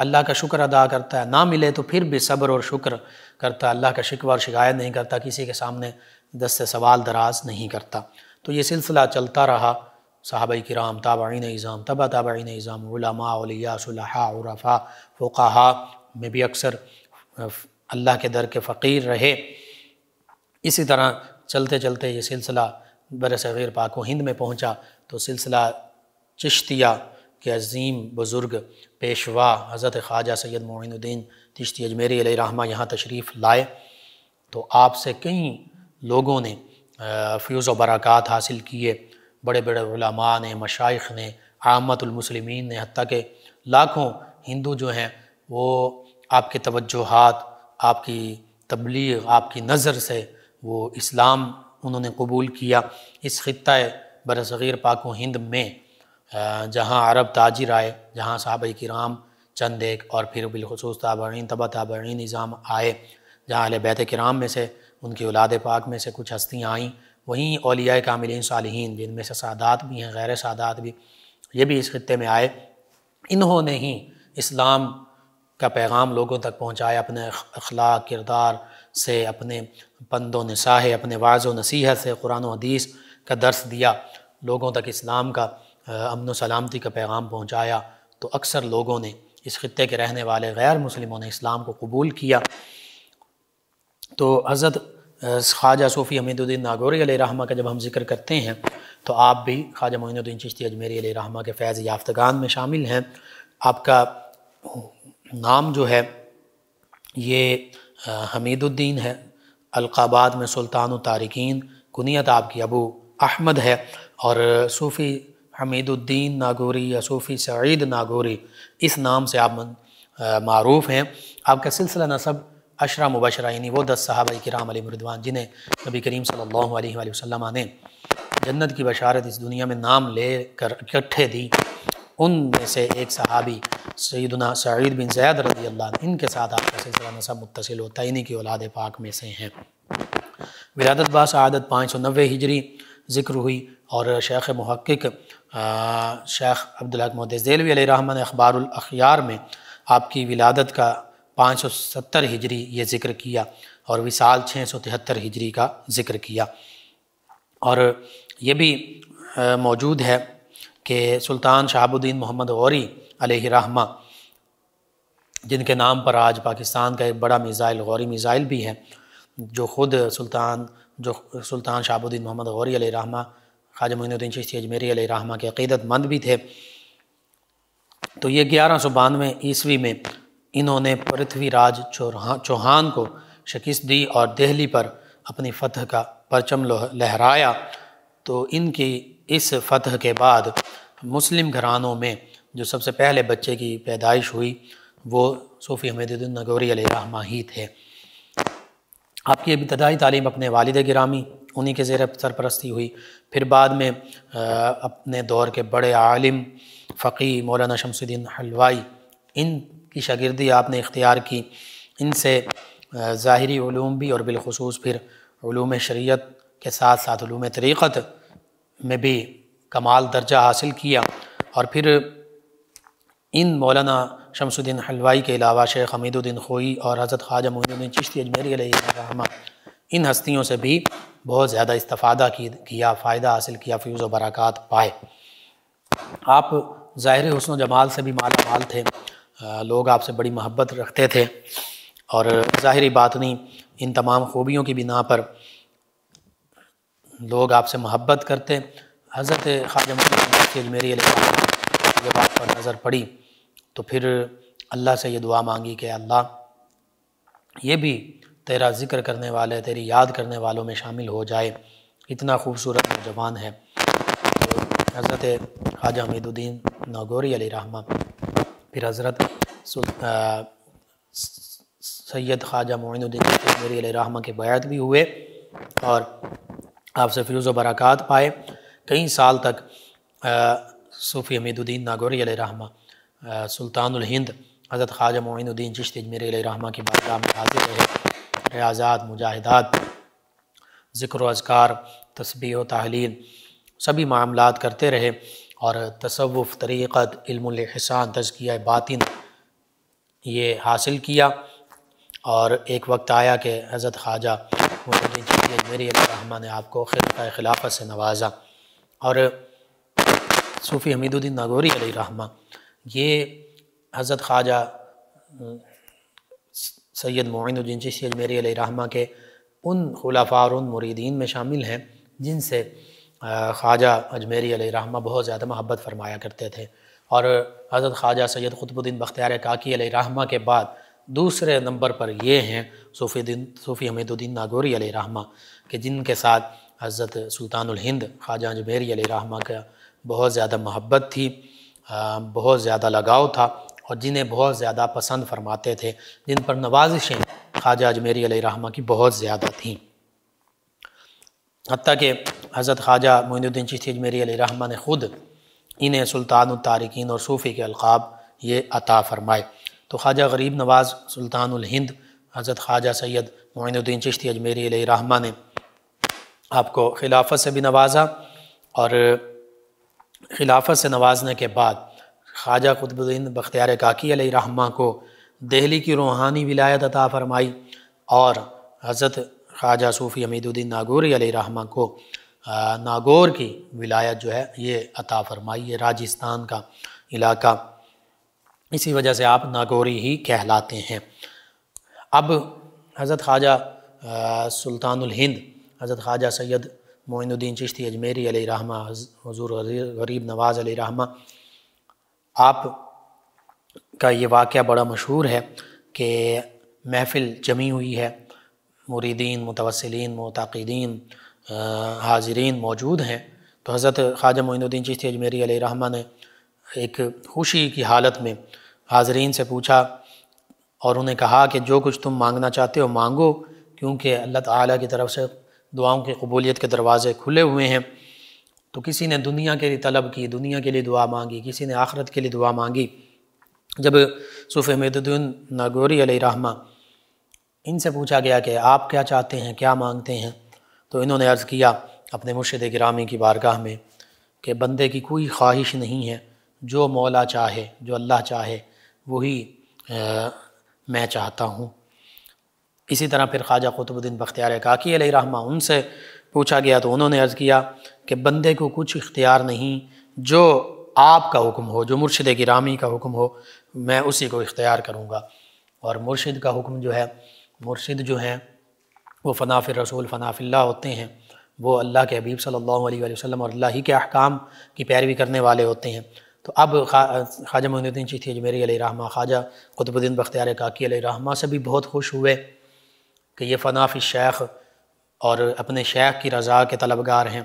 S1: अल्लाह का शुक्र अदा करता है ना मिले तो फिर भी सब्र और शुक्र करता है अल्लाह का शिकवा और शिकायत नहीं करता किसी के सामने दस से सवाल दराज नहीं करता तो ये सिलसिला चलता रहा साहब कराम ताबाइन इज़ाम तबा ताबाइन इज़ाम उलमा उलिया सुलहा उरफ़ा फ़ुकाहा में भी अक्सर अल्लाह के दर के फ़कीर रहे इसी तरह चलते चलते ये सिलसिला बर सग़ीर पाक हिंद में पहुँचा तो सिलसिला चश्तिया के अजीम बुज़ुर्ग पेशवा हज़रत ख्वाजा सैयद मोइनुद्दीन चिश्ती अजमेरी रहमा यहाँ तशरीफ़ लाए तो आपसे कई लोगों ने फ्यूज़ व बरक़ात हासिल किए बड़े बड़े उलमा ने मशाइ ने आमतमसलिमिन ने हती के लाखों हिंदू जो हैं वो आपके हाथ आपकी तबलीग आपकी नज़र से वो इस्लाम उन्होंने कबूल किया इस ख़त्े बरसग़ीर पाको हिंद में जहाँ अरब ताजिर आए जहाँ साहब कराम चंद एक और फिर बिलखसूस ताबरीन तबा ताबरीन निज़ाम आए जहाँ अल बैत कराम में से उनकी औलाद पाक में से कुछ हस्तियाँ आईं वहीं अलिया कामिल सालहीन जिनमें से सादात भी हैं गैर सादात भी ये भी इस खत्े में आए इन्होंने ही इस्लाम का पैगाम लोगों तक पहुँचाए अपने अखलाक किरदार से अपने पंदो नसाह अपने वाज नसीहत से कुरान हदीस का दर्स दिया लोगों तक इस्लाम का अमन सलामती का पैगाम पहुँचाया तो अक्सर लोगों ने इस ख़त्े के रहने वाले गैर मुसलमों ने इस्लाम को कबूल किया तो हज़रत ख्वाजा सूफ़ी हमीदुद्दीन नागौरी रहमा का जब हम जिक्र करते हैं तो आप भी ख्वाजा मोइनुद्दीन चिश्ती अजमेरी रहमा के फैज़ याफ्तगान में शामिल हैं आपका नाम जो है ये हमीदुद्दीन है अलकाबाद में सुल्तान तारकिन कुनीत आपकी अबू अहमद है और सूफ़ी हमीदुद्दीन नागोरी या सूफ़ी सईद नागोरी इस नाम से आप मरूफ़ हैं आपका सिलसिला नसब अशरा मुबशरा यानी वो दस साहब कराम अली मरदवान जिन्हें नबी करीम सल्लल्लाहु अलैहि वसल्लम ने जन्नत की बशारत इस दुनिया में नाम ले कर इकट्ठे दी उनमें से एक सहाबी सईदना सईद बिन जैद रजी अल्लाह इनके साथ आपका सिलसिला नसब मुतसिल होता है इन्हीं की औलाद पाक में से हैं विरादत बा सदत पाँच सौ नबे हिजरी जिक्र हुई और शेख महक्क शेख अब्दुल्हक मोहदस देलवी रहमन अखबारखियार में आपकी विलादत का पाँच सौ सत्तर हिजरी ये ज़िक्र किया और विशाल छः सौ तिहत्तर हिजरी का ज़िक्र किया और ये भी मौजूद है कि सुल्तान शहाबुद्दीन मोहम्मद गौरी रहमा जिनके नाम पर आज पाकिस्तान का एक बड़ा मिज़ाइल गौरी मिज़ाइल भी है जो ख़ुद सुल्तान जो सुल्तान शहाबुद्दीन मोहम्मद गौरी रहमा ख्वाजा मोइनुद्दीन चिश्ती अजमेरी रहमा के अकीदतमंद भी थे तो ये ग्यारह सौ बानवे ईस्वी में इन्होंने पृथ्वीराज चौहान को शिकस्त दी और दिल्ली पर अपनी फतह का परचम लहराया तो इनकी इस फ़तह के बाद मुस्लिम घरानों में जो सबसे पहले बच्चे की पैदाइश हुई वो सूफ़ी हमीदुद्दीन नगौरी रहमा ही थे आपकी इब्तदाई तालीम अपने वालद गिरामी उन्हीं के ज़ेर सरपरस्ती हुई फिर बाद में अपने दौर के बड़े आलिम फ़की मौलाना शमसुद्दीन हलवाई इन की शागिर्दी आपने इख्तियार की इनसे ज़ाहरी भी और बिलखसूस फिर ूम शरीत के साथ साथ तरीक़त में भी कमाल दर्जा हासिल किया और फिर इन मौलाना शमसुद्दीन हलवाई के अलावा शेख हमीदुद्दीन खोई और हज़रत ख्वाजा मोहद्दीन चिश्ती अजमेरी इन हस्तियों से भी बहुत ज़्यादा इस्तफ़ादा किया फ़ायदा हासिल किया फ्यूज़ व बरक़ात पाए आप ज़ाहिर हसन जमाल से भी माला माल थे लोग आपसे बड़ी मोहब्बत रखते थे और ज़ाहरी बात नहीं इन तमाम खूबियों की बिना पर लोग आपसे मोहब्बत करते हज़रत ख्वाजा मुफ्ती मेरी जब आप पर नज़र पड़ी तो फिर अल्लाह से ये दुआ मांगी कि अल्लाह ये भी तेरा ज़िक्र करने वाले तेरी याद करने वालों में शामिल हो जाए इतना खूबसूरत नौजवान है तो हज़रत ख्वाजा हमीदुद्दीन नागौरी अली रहमा फिर हज़रत सैयद ख्वाजा मोनुद्दीन मेरी अली रहमा के बयात भी हुए और आपसे फ्यूज़ बरक़ात पाए कई साल तक सूफ़ी हमीदुद्दीन नागौरी रहमा हिंद हज़रत ख्वाजा मोइनुद्दीन चिश्त अजमेर रहमा की बारगाह में हाजिर रहे रियाजात मुजाहिदात ज़िक्र अजकार तस्बी तहलील सभी मामलात करते रहे और तसवुफ़ तरीक़त इल्मसान तजकिया बातिन ये हासिल किया और एक वक्त आया कि हज़रत ख्वाजा मुतमिन मेरी अल्लाह ने आपको ख़िरका खिलाफत से नवाजा और सूफ़ी हमीदुद्दीन नागोरी अली रहमा ये हज़रत ख्वाजा सैयद मोइनुद्दीन चीसी अजमेरी अली रहमा के उन खुलाफा और उन मुरीदीन में शामिल हैं जिनसे ख्वाजा अजमेरी रहमा बहुत ज़्यादा महब्बत फरमाया करते थे और हज़रत ख्वाजा सैयद ख़ुतबुद्दीन बख्तियार काकी रहमा के बाद दूसरे नंबर पर ये हैं सूफ़ीद्दीन सूफ़ी हमीदुद्दीन नागौरी रहमा कि जिनके साथ हज़रत सुल्तानुल हिंद ख्वाजा अली रहमा का बहुत ज़्यादा मोहब्बत थी बहुत ज़्यादा लगाव था और जिन्हें बहुत ज़्यादा पसंद फरमाते थे जिन पर नवाजिशें ख्वाजा अजमेरी रहमा की बहुत ज़्यादा थीं हती कि हज़रत ख्वाजा मोइनुद्दीन चिश्ती अजमेरी रहमा ने ख़ुद इन्हें सुल्तान तारकिन और सूफ़ी के अलकाब ये अता फ़रमाए तो ख्वाजा गरीब नवाज़ सुल्तानुल हिंद हज़रत ख्वाजा सैयद मोइनुद्दीन चिश्ती अजमेरी रहमा ने आपको खिलाफत से भी नवाजा और खिलाफत से नवाजने के बाद ख्वाजा कुतुबुद्दीन बख्तियार काकी रहमा को दिल्ली की रूहानी विलायत अता फरमाई और हज़रत ख्वाजा सूफ़ी हमीदुद्दीन नागौरी रहमा को नागौर की विलायत जो है ये अता फरमाई ये राजस्थान का इलाका इसी वजह से आप नागौरी ही कहलाते हैं अब हज़रत ख्वाजा हिंद हज़रत ख्वाजा सैयद मोइनुद्दीन चिश्ती अजमेरी अली रहमा हजूर गरीब नवाज़ अली रहमा आप का ये वाक़ बड़ा मशहूर है कि महफ़िल जमी हुई है मुरीदीन मुतवसलिन मतदीन हाजरीन मौजूद हैं तो हज़रत ख्वाजा मोइनुद्दीन चिश्ती अजमेरी रहमा ने एक खुशी की हालत में हाजरीन से पूछा और उन्हें कहा कि जो कुछ तुम मांगना चाहते हो मांगो क्योंकि अल्लाह ताला की तरफ से दुआओं की कबूलियत के दरवाज़े खुले हुए हैं तो किसी ने दुनिया के लिए तलब की दुनिया के लिए दुआ मांगी किसी ने आखरत के लिए दुआ मांगी जब सूफ़ मेहदुद्दीन नागौरी रहमा इनसे पूछा गया कि आप क्या चाहते हैं क्या मांगते हैं तो इन्होंने अर्ज़ किया अपने मुर्शद ग्रामी की बारगाह में कि बंदे की कोई ख्वाहिश नहीं है जो मौला चाहे जो अल्लाह चाहे वही मैं चाहता हूँ इसी तरह फिर ख्वाजा क़ुतुबुद्दीन बख्तियार काकी रहमा उनसे पूछा गया तो उन्होंने अर्ज़ किया कि बंदे को कुछ इख्तियार नहीं जो आपका हुक्म हो जो मुर्शद गिरामी का हुक्म हो मैं उसी को इख्तियार करूँगा और मुर्शिद का हुक्म जो है मुर्शिद जो हैं वो फ़नाफ़िर रसूल फ़नाफ़िल्ला होते हैं वो अल्लाह के हबीब सल्लल्लाहु अलैहि वसल्लम और अल्लाह ही के अहकाम की पैरवी करने वाले होते हैं तो अब ख्वाजा मोहनुद्दीन चिश्ती अजमेरी रहमा ख्वाजा कुतुबुद्दीन बख्तियार काकी रहमा से भी बहुत खुश हुए कि ये फ़नाफ़ शेख और अपने शेख की रज़ा के तलबगार हैं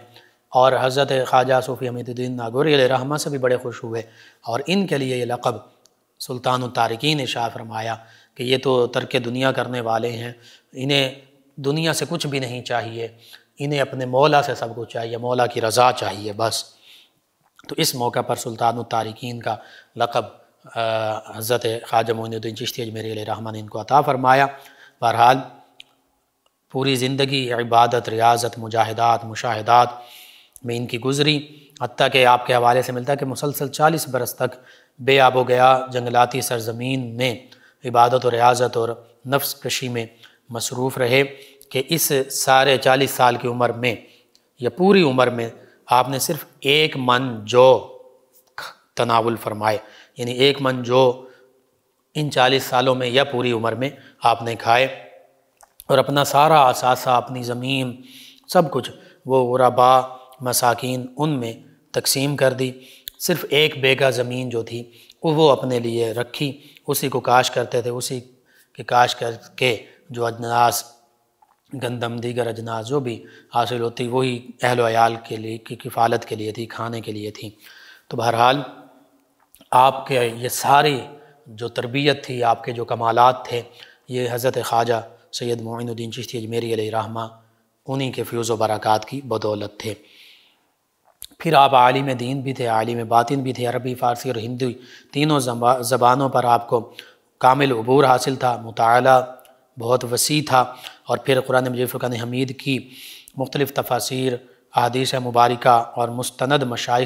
S1: और हज़रत ख्वाजा सूफ़ी हमीदुद्दीन नागौरी रहमा से भी बड़े खुश हुए और इनके लिए ये लक़ब सुल्तान तारकिन ने शाह फरमाया कि ये तो तर्क दुनिया करने वाले हैं इन्हें दुनिया से कुछ भी नहीं चाहिए इन्हें अपने मौला से सब कुछ चाहिए मौला की रज़ा चाहिए बस तो इस मौका पर सुल्तान तारकिन का लकब हज़रत ख्वाजा मोनुद्दीन चिश्ती अजमेर रहमान ने इनको अता फ़रमाया बहरहाल पूरी ज़िंदगी इबादत रियाजत मुजाहिदात मुशाहदात में इनकी गुजरी हती कि आपके हवाले से मिलता है कि मुसलसल चालीस बरस तक बे आबो गया जंगलाती सरजमीन में इबादत और रियाजत और नफ्स कशी में मसरूफ़ रहे कि इस सारे चालीस साल की उम्र में या पूरी उम्र में आपने सिर्फ एक मन जो तनावुल फरमाए यानी एक मन जो इन चालीस सालों में या पूरी उम्र में आपने खाए और अपना सारा असासा अपनी ज़मीन सब कुछ वो गुरबा मसाकिन उनमें तकसीम कर दी सिर्फ एक बेगा ज़मीन जो थी वो अपने लिए रखी उसी को काश करते थे उसी के काश करके जो अजनास गंदम दीगर अजना जो भी हासिल होती वही अहल आयाल के लिए की किफ़ालत के लिए थी खाने के लिए थी तो बहरहाल आपके ये सारी जो तरबियत थी आपके जो कमालात थे ये हज़रत ख्वाजा सैयद मोइनुद्दीन चिश्ती अजमेरी रहमा उन्हीं के फ्यूज़ बरक़ात की बदौलत थे फिर आप आलिम दीन भी थे आलिम बातिन भी थे अरबी फ़ारसी और हिंदी तीनों ज़बानों पर आपको कामिल अबूर हासिल था मुताला बहुत वसी था और फिर कुरान मजीद फ़ुरान हमीद की मुख्तलिफ़ तफासिर अदीस मुबारक और मुस्तंद मशाइ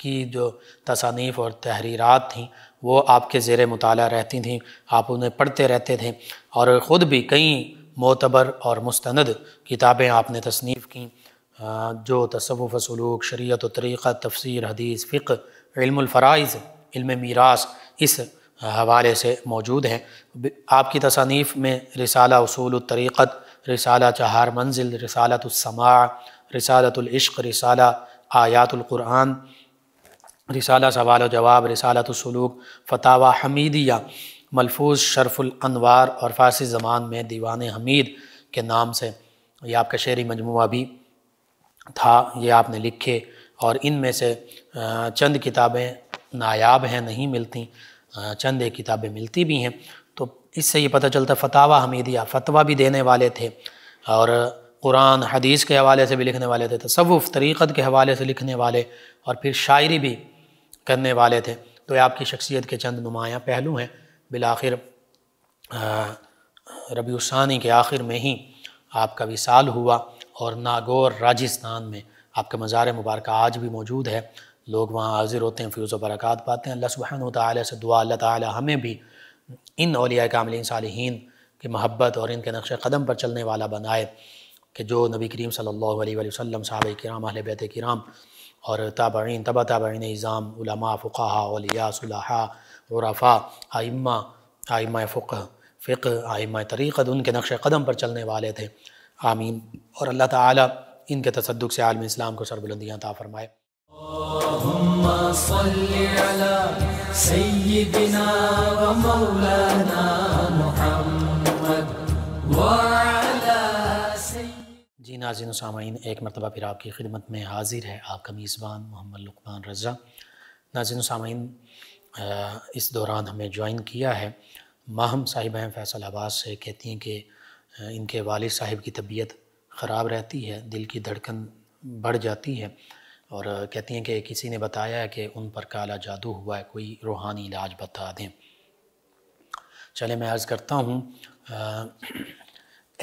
S1: की जो तसानीफ़ और तहरीरत थी वो आपके ज़ेर मताल रहती थी आप उन्हें पढ़ते रहते थे और ख़ुद भी कई मोतबर और मुस्ंद किताबें आपने तसनीफ़ की जो तसवुफ़ सलूक शरीत तरीक़ा तफसर हदीस फ़िक्रमफ़राइज इल्म मीरास इस हवाले से मौजूद हैं आपकी तसानीफ़ में रिसाला उसूल तरीक़त रिसाला चहार मंजिल रिसालतुलसमा रिसालतुलश्क रिसाला आयातुल्कुरान रिसाला सवाल जवाब रिसालतसलूक फतावा हमीदिया मलफूज शरफुलवार और फ़ारसी ज़बान में दीवान हमीद के नाम से यह आपका शेरी मजमू भी था ये आपने लिखे और इन में से चंद किताबें नायाब हैं नहीं मिलती चंद एक किताबें मिलती भी हैं इससे ये पता चलता फतावा हमीदिया फतवा भी देने वाले थे और कुरान हदीस के हवाले से भी लिखने वाले थे तसवुफ़ तरीक़त के हवाले से लिखने वाले और फिर शायरी भी करने वाले थे तो ये आपकी शख्सियत के चंद नुमायाँ पहलू हैं बिल आखिर रबीसानी के आखिर में ही आपका विसाल हुआ और नागौर राजस्थान में आपका मज़ार मुबारक आज भी मौजूद है लोग वहाँ हाजिर होते हैं फ्यूज़ बरक़ात पाते हैं अल्लाह सुबहान तला से दुआ अल्लाह ताली हमें भी इन अलिया कामिल साल की महब्बत और इनके नक्श कदम पर चलने वाला बनाए कि जो नबी करीम सलील वसम साहब कराम अहल बैत कराम और ताबीन तबा ताबीन इज़ाम उलमा फ़ुका अलिया आइमा आइमा फ़ुक फ़िक आइमा तरीक़त उनके नक्श कदम पर चलने वाले थे आमीन और अल्लाह ताला इनके तसदुक से आलम इस्लाम को सरबुलंदियाँ ता फ़रमाए سيدنا ومولانا محمد وعلى जी नाजिन सामीन एक मरतबा फिर आपकी खिदमत में हाजिर है आपका मेज़बान मोहम्मद लुकमान रज़ा नाजिन सामीन इस दौरान हमें ज्वाइन किया है माहम साहिब हैं फैसलाबाद से कहती हैं कि इनके वालिद साहिब की तबीयत ख़राब रहती है दिल की धड़कन बढ़ जाती है और कहती हैं कि किसी ने बताया है कि उन पर काला जादू हुआ है कोई रूहानी इलाज बता दें चले मैं अर्ज़ करता हूँ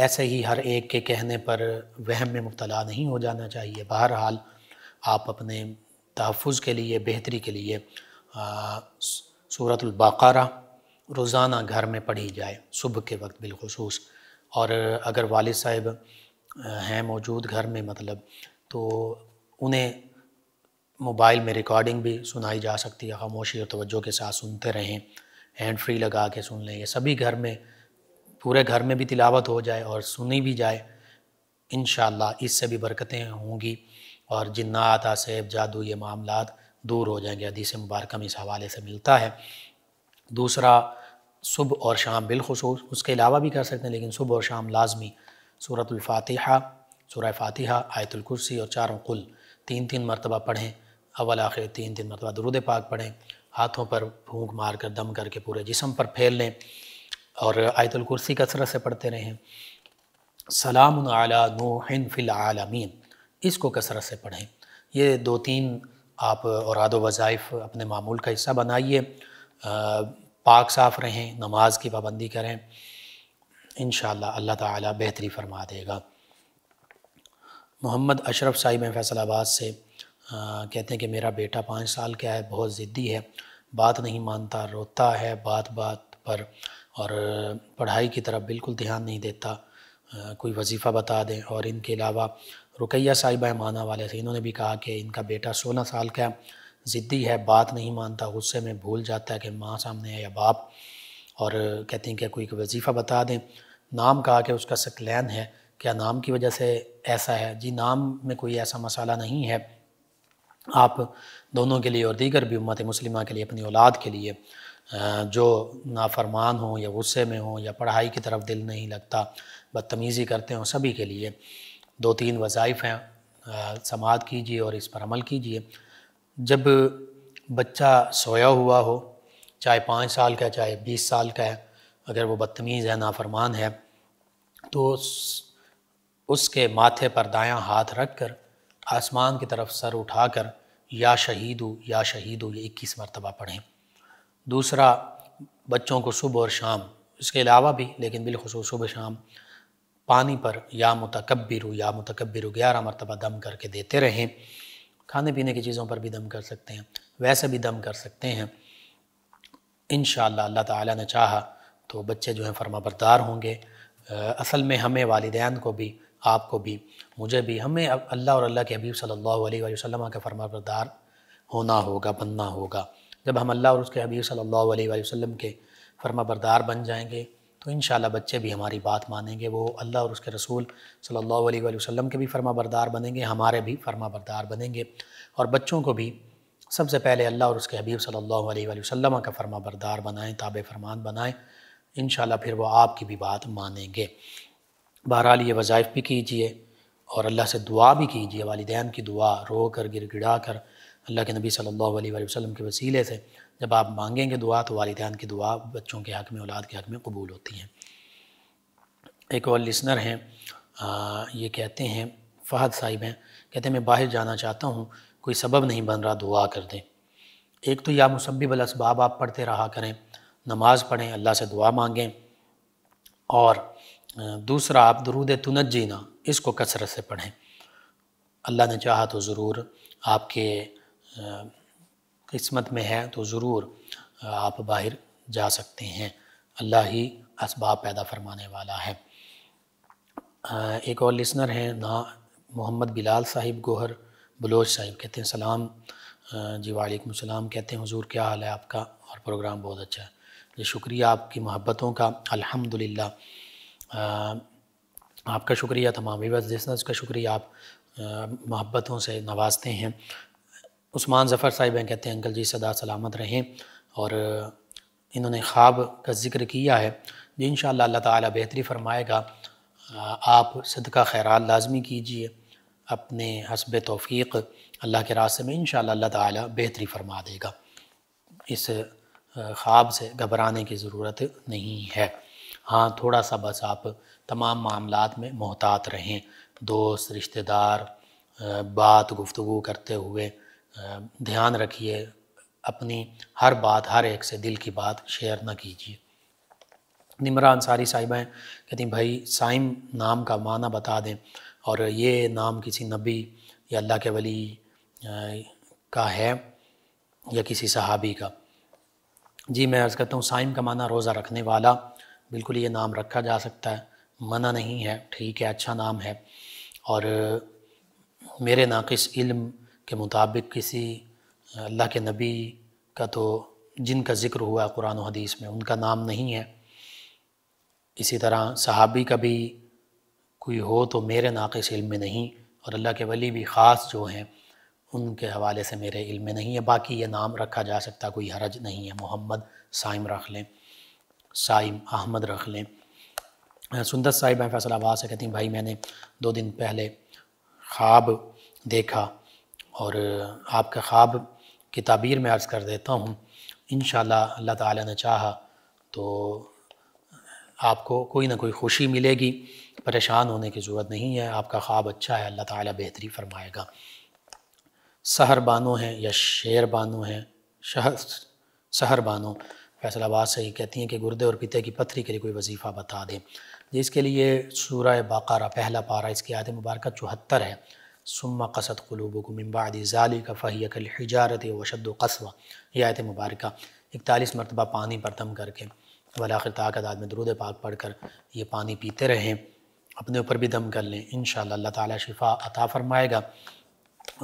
S1: ऐसे ही हर एक के कहने पर वहम में मुबला नहीं हो जाना चाहिए बहरहाल आप अपने तहफ़ के लिए बेहतरी के लिए सूरतलबाकारा रोज़ाना घर में पढ़ी जाए सुबह के वक्त बिलखसूस और अगर वाल साहब हैं मौजूद घर में मतलब तो उन्हें मोबाइल में रिकॉर्डिंग भी सुनाई जा सकती है खामोशी और तवज्जो के साथ सुनते रहें हैंड फ्री लगा के सुन लें ये सभी घर में पूरे घर में भी तिलावत हो जाए और सुनी भी जाए इन इससे भी बरकतें होंगी और जिन्नात आसेब जादू ये मामला दूर हो जाएंगे हदीस मुबारक में इस हवाले से मिलता है दूसरा सुबह और शाम बिलखसूस उसके अलावा भी कर सकते हैं लेकिन सुबह और शाम लाजमी सूरतफ़ातिहा सूर फ़ातिहा आयतुल कुर्सी और चारों कुल तीन तीन मरतबा पढ़ें अवल आखिर तीन तीन मरतबा दरुद पाक पढ़ें हाथों पर भूख मार कर दम करके पूरे जिसम पर फैल लें और आयतुल कुर्सी कसरत से पढ़ते रहें सलाम आला नूहन फिल आलमीन इसको कसरत से पढ़ें ये दो तीन आप और आदो वज़ाइफ अपने मामूल का हिस्सा बनाइए पाक साफ रहें नमाज की पाबंदी करें इन अल्लाह ताला बेहतरी फरमा देगा मोहम्मद अशरफ साहिब फैसलाबाद से कहते हैं कि मेरा बेटा पाँच साल का है बहुत ज़िद्दी है बात नहीं मानता रोता है बात बात पर और पढ़ाई की तरफ बिल्कुल ध्यान नहीं देता कोई वजीफ़ा बता दें और इनके अलावा रुकैया साहिबा माना वाले थे इन्होंने भी कहा कि इनका बेटा सोलह साल का ज़िद्दी है बात नहीं मानता गुस्से में भूल जाता है कि माँ सामने है या बाप और कहते हैं कि कोई वजीफ़ा बता दें नाम कहा कि उसका सकलैन है क्या नाम की वजह से ऐसा है जी नाम में कोई ऐसा मसाला नहीं है आप दोनों के लिए और दीगर भी उम्मत मुस्लिम के लिए अपनी औलाद के लिए जो नाफरमान हों या गुस्से में हों या पढ़ाई की तरफ दिल नहीं लगता बदतमीज़ी करते हों सभी के लिए दो तीन वज़ाइफ हैं समात कीजिए और इस पर अमल कीजिए जब बच्चा सोया हुआ हो चाहे पाँच साल का चाहे बीस साल का है अगर वो बदतमीज़ है नाफरमान है तो उसके माथे पर दायां हाथ रख कर आसमान की तरफ सर उठाकर या हो या हो ये इक्कीस मरतबा पढ़ें दूसरा बच्चों को सुबह और शाम इसके अलावा भी लेकिन बिलखसूस सुबह शाम पानी पर या मतकबिर या मतकबिर ग्यारह मरतबा दम करके देते रहें खाने पीने की चीज़ों पर भी दम कर सकते हैं वैसे भी दम कर सकते हैं इन अल्लाह ताला ने चाहा तो बच्चे जो हैं फर्मा बरदार होंगे असल में हमें वालदेन को भी आपको भी मुझे भी हमें अल्लाह और अल्लाह के हबीब सल्लल्लाहु अलैहि वसल्लम का फरमाबरदार होना होगा बनना होगा जब हम अल्लाह और उसके हबीब सल्लल्लाहु अलैहि वसल्लम के फरमाबरदार बन जाएंगे तो इन बच्चे भी हमारी बात मानेंगे वो अल्लाह और उसके रसूल सल्लल्लाहु अलैहि वसल्लम के भी फरमाबरदार बनेंगे हमारे भी फर्मा बरदार बनेंगे और बच्चों को भी सबसे पहले अल्लाह और उसके हबीब सल्लल्लाहु अलैहि वसल्लम का फरमाबरदार बरदार बनाएँ फरमान बनाएँ इन फिर वो आपकी भी बात मानेंगे बहरहाल ये वज़ाइफ भी कीजिए और अल्लाह से दुआ भी कीजिए वालदान की दुआ रो कर गिर गिड़ा कर अल्लाह के नबी सल्लल्लाहु अलैहि वसल्लम के वसीले से जब आप मांगेंगे दुआ तो वालदान की दुआ बच्चों के हक़ में औलाद के हक़ में कबूल होती हैं एक और लिसनर हैं ये कहते हैं फ़हद साहिब हैं कहते हैं मैं बाहर जाना चाहता हूँ कोई सबब नहीं बन रहा दुआ कर दें एक तो या मुसब्बिब असबाब आप पढ़ते रहा करें नमाज़ पढ़ें अल्लाह से दुआ मांगें और दूसरा आप दरूद तुनजीना इसको कसरत से पढ़ें अल्लाह ने चाहा तो ज़रूर आपके किस्मत में है तो ज़रूर आप बाहर जा सकते हैं अल्लाह ही इसबाब पैदा फरमाने वाला है एक और लिसनर हैं ना मोहम्मद बिलाल साहिब गोहर बलोच साहिब कहते हैं सलाम जी वालेकुम सलाम कहते हैं हुजूर क्या हाल है आपका और प्रोग्राम बहुत अच्छा है जी शुक्रिया आपकी मोहब्बतों का अल्हम्दुलिल्लाह आपका शुक्रिया तमाम विवस जिसनस का शुक्रिया आप मोहब्बतों से नवाजते हैं उस्मान ज़फ़र साहिब हैं कहते हैं अंकल जी सदा सलामत रहें और इन्होंने ख्वाब का जिक्र किया है जी इन अल्लाह ताला बेहतरी फरमाएगा आप सदका खैरात लाजमी कीजिए अपने हसब तोफ़ी अल्लाह के रास्ते में इन अल्लाह ताला बेहतरी फरमा देगा इस ख्वाब से घबराने की ज़रूरत नहीं है हाँ थोड़ा सा बस आप तमाम मामला में मोहतात रहें दोस्त रिश्तेदार बात गुफ्तु करते हुए ध्यान रखिए अपनी हर बात हर एक से दिल की बात शेयर ना कीजिए निमरा अंसारी साहिबाएँ कहती भाई साइम नाम का माना बता दें और ये नाम किसी नबी या अल्लाह के वली का है या किसी सहाबी का जी मैं अर्ज़ करता हूँ साइम का माना रोज़ा रखने वाला बिल्कुल ये नाम रखा जा सकता है मना नहीं है ठीक है अच्छा नाम है और मेरे नाकिस इल्म के मुताबिक किसी अल्लाह के नबी का तो जिनका ज़िक्र हुआ कुरान हदीस में उनका नाम नहीं है इसी तरह सहाबी का भी कोई हो तो मेरे नाक़ इल्म में नहीं और अल्लाह के वली भी ख़ास जो हैं उनके हवाले से मेरे इल्म में नहीं है बाकी ये नाम रखा जा सकता कोई हरज नहीं है मोहम्मद साइम रख लें साइम अहमद रख लें सुंदर साहिब हैं फैसलाबाद से कहती हैं भाई मैंने दो दिन पहले ख्वाब देखा और आपका ख्वाब की ताबीर में अर्ज़ कर देता हूँ इन अल्लाह ताला ने चाहा तो आपको कोई ना कोई खुशी मिलेगी परेशान होने की ज़रूरत नहीं है आपका ख्वाब अच्छा है अल्लाह ताला बेहतरी फरमाएगा सहर बानो हैं या शेर बानो हैं शहर सहर बानो फैसलाबाद से ही कहती हैं कि गुर्दे और पिते की पथरी के लिए कोई वजीफ़ा बता दें जिसके लिए सूरह बाकारा पहला पारा इसकी आयत मुबारक चौहत्तर है सुम्मा कसत कलूब को ज़ाली का कल हिजारत वशद कस्बा यह आयत मुबारक इकतालीस मरतबा पानी पर दम करके वलाखिर ताकत में दरुद पाक पढ़ कर ये पानी पीते रहें अपने ऊपर भी दम कर लें इन अल्लाह ताली शिफा अता फ़रमाएगा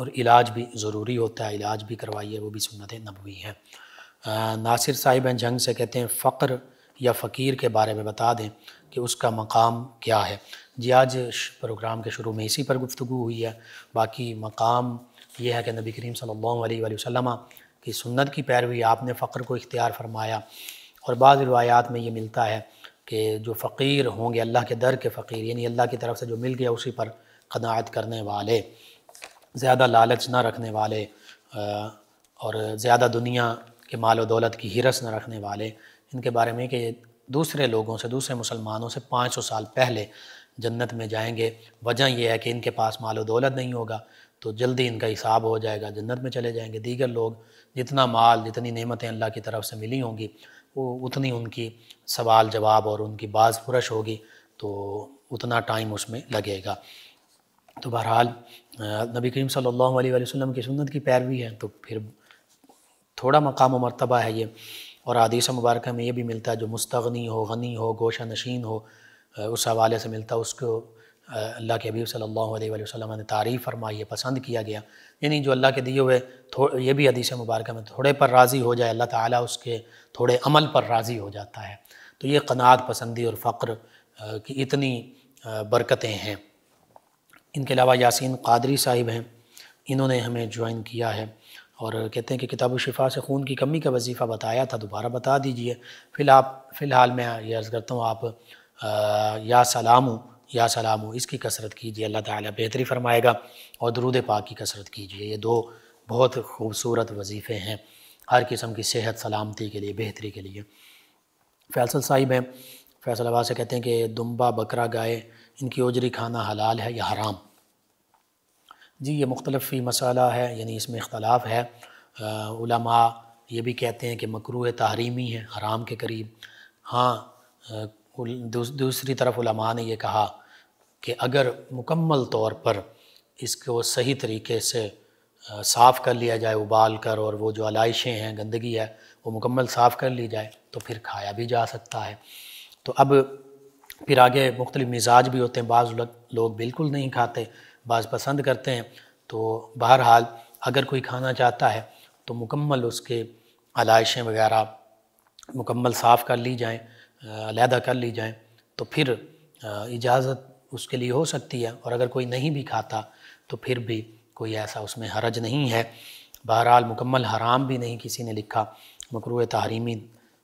S1: और इलाज भी ज़रूरी होता है इलाज भी करवाइए वो भी सुनत नबी है नासिर साहिब जंग से कहते हैं फ़क्र या फ़कीर के बारे में बता दें कि उसका मकाम क्या है जी आज प्रोग्राम के शुरू में इसी पर गुफ्तु हुई है बाकी मकाम यह है कि नबी करीम सल्लल्लाहु अलैहि वसल्लम की सुन्नत की पैरवी आपने फ़क्र को इख्तियार फरमाया और बाद रवायात में ये मिलता है कि जो फ़कीर होंगे अल्लाह के दर के फ़कीर यानी अल्लाह की तरफ से जो मिल गया उसी पर कनात करने वाले ज़्यादा लालच ना रखने वाले और ज़्यादा दुनिया कि माल व दौलत की हिरस न रखने वाले इनके बारे में कि दूसरे लोगों से दूसरे मुसलमानों से 500 साल पहले जन्नत में जाएंगे वजह यह है कि इनके पास माल व दौलत नहीं होगा तो जल्दी इनका हिसाब हो जाएगा जन्नत में चले जाएंगे दीगर लोग जितना माल जितनी नेमतें अल्लाह की तरफ से मिली होंगी वो उतनी उनकी सवाल जवाब और उनकी बाज़ फुरश होगी तो उतना टाइम उसमें लगेगा तो बहरहाल नबी करीम सल्लल्लाहु अलैहि वसल्लम की सुन्नत की पैरवी है तो फिर थोड़ा मकाम व मरतबा है ये और आदिश मुबारक में ये भी मिलता है जो मुस्तगनी हो गनी हो गोशा नशीन हो उस हवाले से मिलता है उसको अल्लाह के हबीब सल्लल्लाहु अलैहि वसल्लम ने तारीफ़ फरमाई है पसंद किया गया यानी जो अल्लाह के दिए हुए ये भी हदीस मुबारक में थोड़े पर राज़ी हो जाए अल्लाह ताला उसके थोड़े अमल पर राज़ी हो जाता है तो ये कनात पसंदी और फ़क्र की इतनी बरकतें हैं इनके अलावा यासीन कादरी साहिब हैं इन्होंने हमें ज्वाइन किया है और कहते हैं कि किताब शिफा से खून की कमी का वजीफ़ा बताया था दोबारा बता दीजिए फ़िलहाल फ़िलहाल मैं ये अर्ज़ करता हूँ आप आ, या सलाम या सलाम इसकी कसरत कीजिए अल्लाह ताला बेहतरी फरमाएगा और दरूद पाक की कसरत कीजिए ये दो बहुत खूबसूरत वजीफ़े हैं हर किस्म की सेहत सलामती के लिए बेहतरी के लिए फैसल साहिब हैं फैसलाबाद से कहते हैं कि दुम्बा बकरा गाय इनकी ओजरी खाना हलाल है या हराम जी ये ही मसाला है यानी इसमें इख्तलाफ है उलमा ये भी कहते हैं कि मकरू तहरीमी है हराम के करीब हाँ दूस, दूसरी तरफ उलमा ने यह कहा कि अगर मुकम्मल तौर पर इसको सही तरीके से साफ़ कर लिया जाए उबाल कर और वो जो आलाइशें हैं गंदगी है वो मुकम्मल साफ़ कर ली जाए तो फिर खाया भी जा सकता है तो अब फिर आगे मुख्तलि मिजाज भी होते हैं बाज़ लोग बिल्कुल नहीं खाते बाज़ पसंद करते हैं तो बहरहाल अगर कोई खाना चाहता है तो मुकम्मल उसके आलाइशें वगैरह मुकम्मल साफ़ कर ली जाएँ अलहदा कर ली जाएँ तो फिर इजाज़त उसके लिए हो सकती है और अगर कोई नहीं भी खाता तो फिर भी कोई ऐसा उसमें हरज नहीं है बहरहाल मुकम्मल हराम भी नहीं किसी ने लिखा मकरू तहरीमी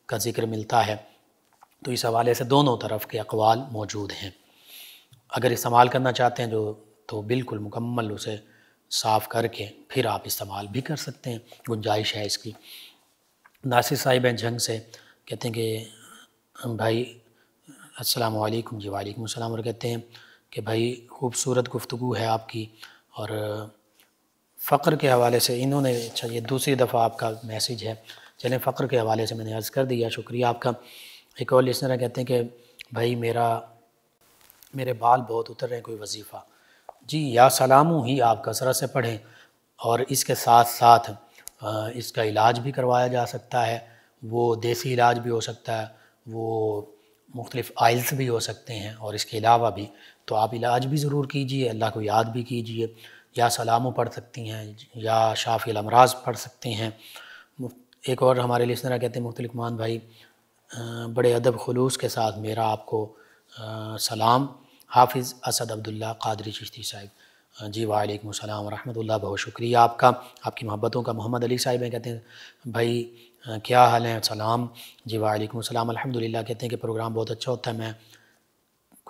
S1: का ज़िक्र मिलता है तो इस हवाले से दोनों तरफ के अकवाल मौजूद हैं अगर इस्तेमाल करना चाहते हैं जो तो बिल्कुल मुकम्मल उसे साफ़ करके फिर आप इस्तेमाल भी कर सकते हैं गुंजाइश है इसकी नासिर साहिब हैं जंग से कहते हैं कि भाई अस्सलाम वालेकुम जी वालेकुम अस्सलाम और कहते हैं कि भाई खूबसूरत गुफ्तु है आपकी और फ़क्र के हवाले से इन्होंने अच्छा ये दूसरी दफ़ा आपका मैसेज है चलें फ़क्र के हवाले से मैंने अर्ज़ कर दिया शुक्रिया आपका एक और लिसनर कहते हैं कि भाई मेरा मेरे बाल बहुत उतर रहे हैं कोई वजीफ़ा जी या सलामू ही आप कसरत से पढ़ें और इसके साथ साथ इसका इलाज भी करवाया जा सकता है वो देसी इलाज भी हो सकता है वो मुख्तलिफ़ आयल्स भी हो सकते हैं और इसके अलावा भी तो आप इलाज भी ज़रूर कीजिए अल्लाह को याद भी कीजिए या सलामों पढ़ सकती हैं या शाफ़ी अमराज पढ़ सकते हैं एक और हमारे तरह कहते हैं मुख्तलिफ़ मान भाई बड़े अदब खलूस के साथ मेरा आपको सलाम हाफिज़ असद अब्दुल्ला कादरी चिश्ती साहब जी वालेकुम अस्सलाम रहमतुल्लाह बहुत शुक्रिया आपका आपकी मोहब्बतों का मोहम्मद अली साहब हैं कहते हैं भाई क्या हाल है सलाम जी वालेकुम अस्सलाम अल्हम्दुलिल्लाह कहते हैं कि प्रोग्राम बहुत अच्छा होता है मैं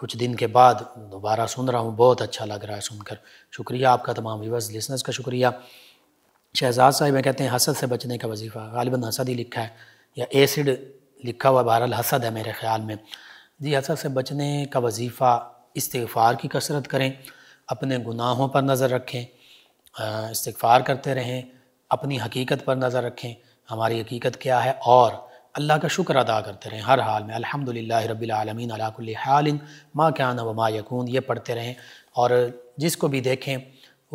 S1: कुछ दिन के बाद दोबारा सुन रहा हूँ बहुत अच्छा लग रहा है सुनकर शुक्रिया आपका तमाम व्यवर्स लिसनर्स का शुक्रिया शहजाद साहिब कहते हैं हसद से बचने का वजीफ़ा गालिबा हसद ही लिखा है या एसिड लिखा हुआ बहरहाल हसद है मेरे ख्याल में जी हसद से बचने का वजीफ़ा इस्तफ़ार की कसरत करें अपने गुनाहों पर नज़र रखें इस्तफ़ार करते रहें अपनी हकीकत पर नज़र रखें हमारी हकीकत क्या है और अल्लाह का शुक्र अदा करते रहें हर हाल में अल्हम्दुलिल्लाह रब्बिल अलाकुल हालिन माँ क्या न माँ यकून ये पढ़ते रहें और जिसको भी देखें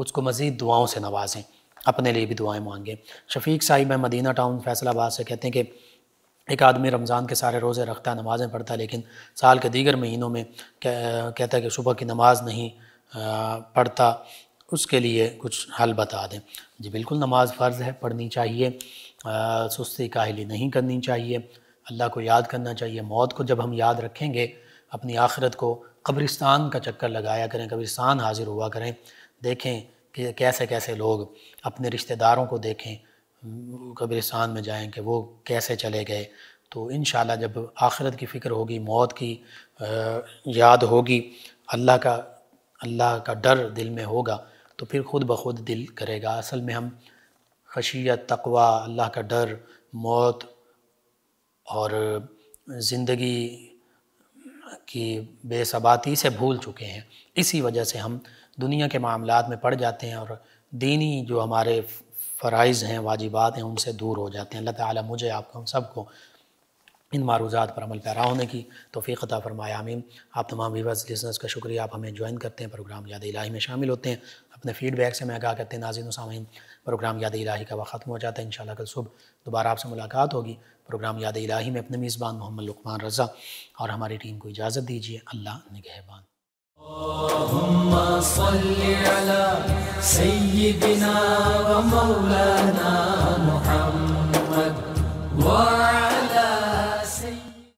S1: उसको मज़ीद दुआओं से नवाजें अपने लिए भी दुआएं मांगें शफीक साहिब मदीना टाउन फैसलाबाद से कहते हैं कि एक आदमी रमज़ान के सारे रोज़े रखता है नमाज़ें पढ़ता है लेकिन साल के दीगर महीनों में कहता है कि सुबह की नमाज़ नहीं पढ़ता उसके लिए कुछ हल बता दें जी बिल्कुल नमाज़ फ़र्ज़ है पढ़नी चाहिए सुस्ती काहली नहीं करनी चाहिए अल्लाह को याद करना चाहिए मौत को जब हम याद रखेंगे अपनी आखिरत को कब्रिस्तान का चक्कर लगाया करें कब्रिस्तान हाजिर हुआ करें देखें कि कैसे कैसे लोग अपने रिश्तेदारों को देखें कब्रिस्तान में जाएँ कि वो कैसे चले गए तो इन जब आखिरत की फ़िक्र होगी मौत की याद होगी अल्लाह का अल्लाह का डर दिल में होगा तो फिर खुद ब खुद दिल करेगा असल में हम खशियत तकवा अल्लाह का डर मौत और ज़िंदगी की बेसबाती से भूल चुके हैं इसी वजह से हम दुनिया के मामलों में पड़ जाते हैं और दीनी जो हमारे फ़रज़ हैं वाजिबात हैं उनसे दूर हो जाते हैं अल्लाह ताला मुझे आपको हम सबको इन मारूज़ात पर अमल पैरा होने की तोफ़ीक अता फरमाया आमीन आप तमाम वीवर्स लिसनर्स का शुक्रिया आप हमें ज्वाइन करते हैं प्रोग्राम याद इलाही में शामिल होते हैं अपने फ़ीडबैक से मैं आगा करते हैं नाजिन सामीन प्रोग्राम याद इलाही का वह ख़त्म हो जाता है इन कल सुबह दोबारा आपसे मुलाकात होगी प्रोग्राम याद इलाही में अपने मेज़बान मोहम्मद लकमान रज़ा और हमारी टीम को इजाज़त दीजिए अल्लाह निगहबान اللهم صل على سيدنا ومولانا محمد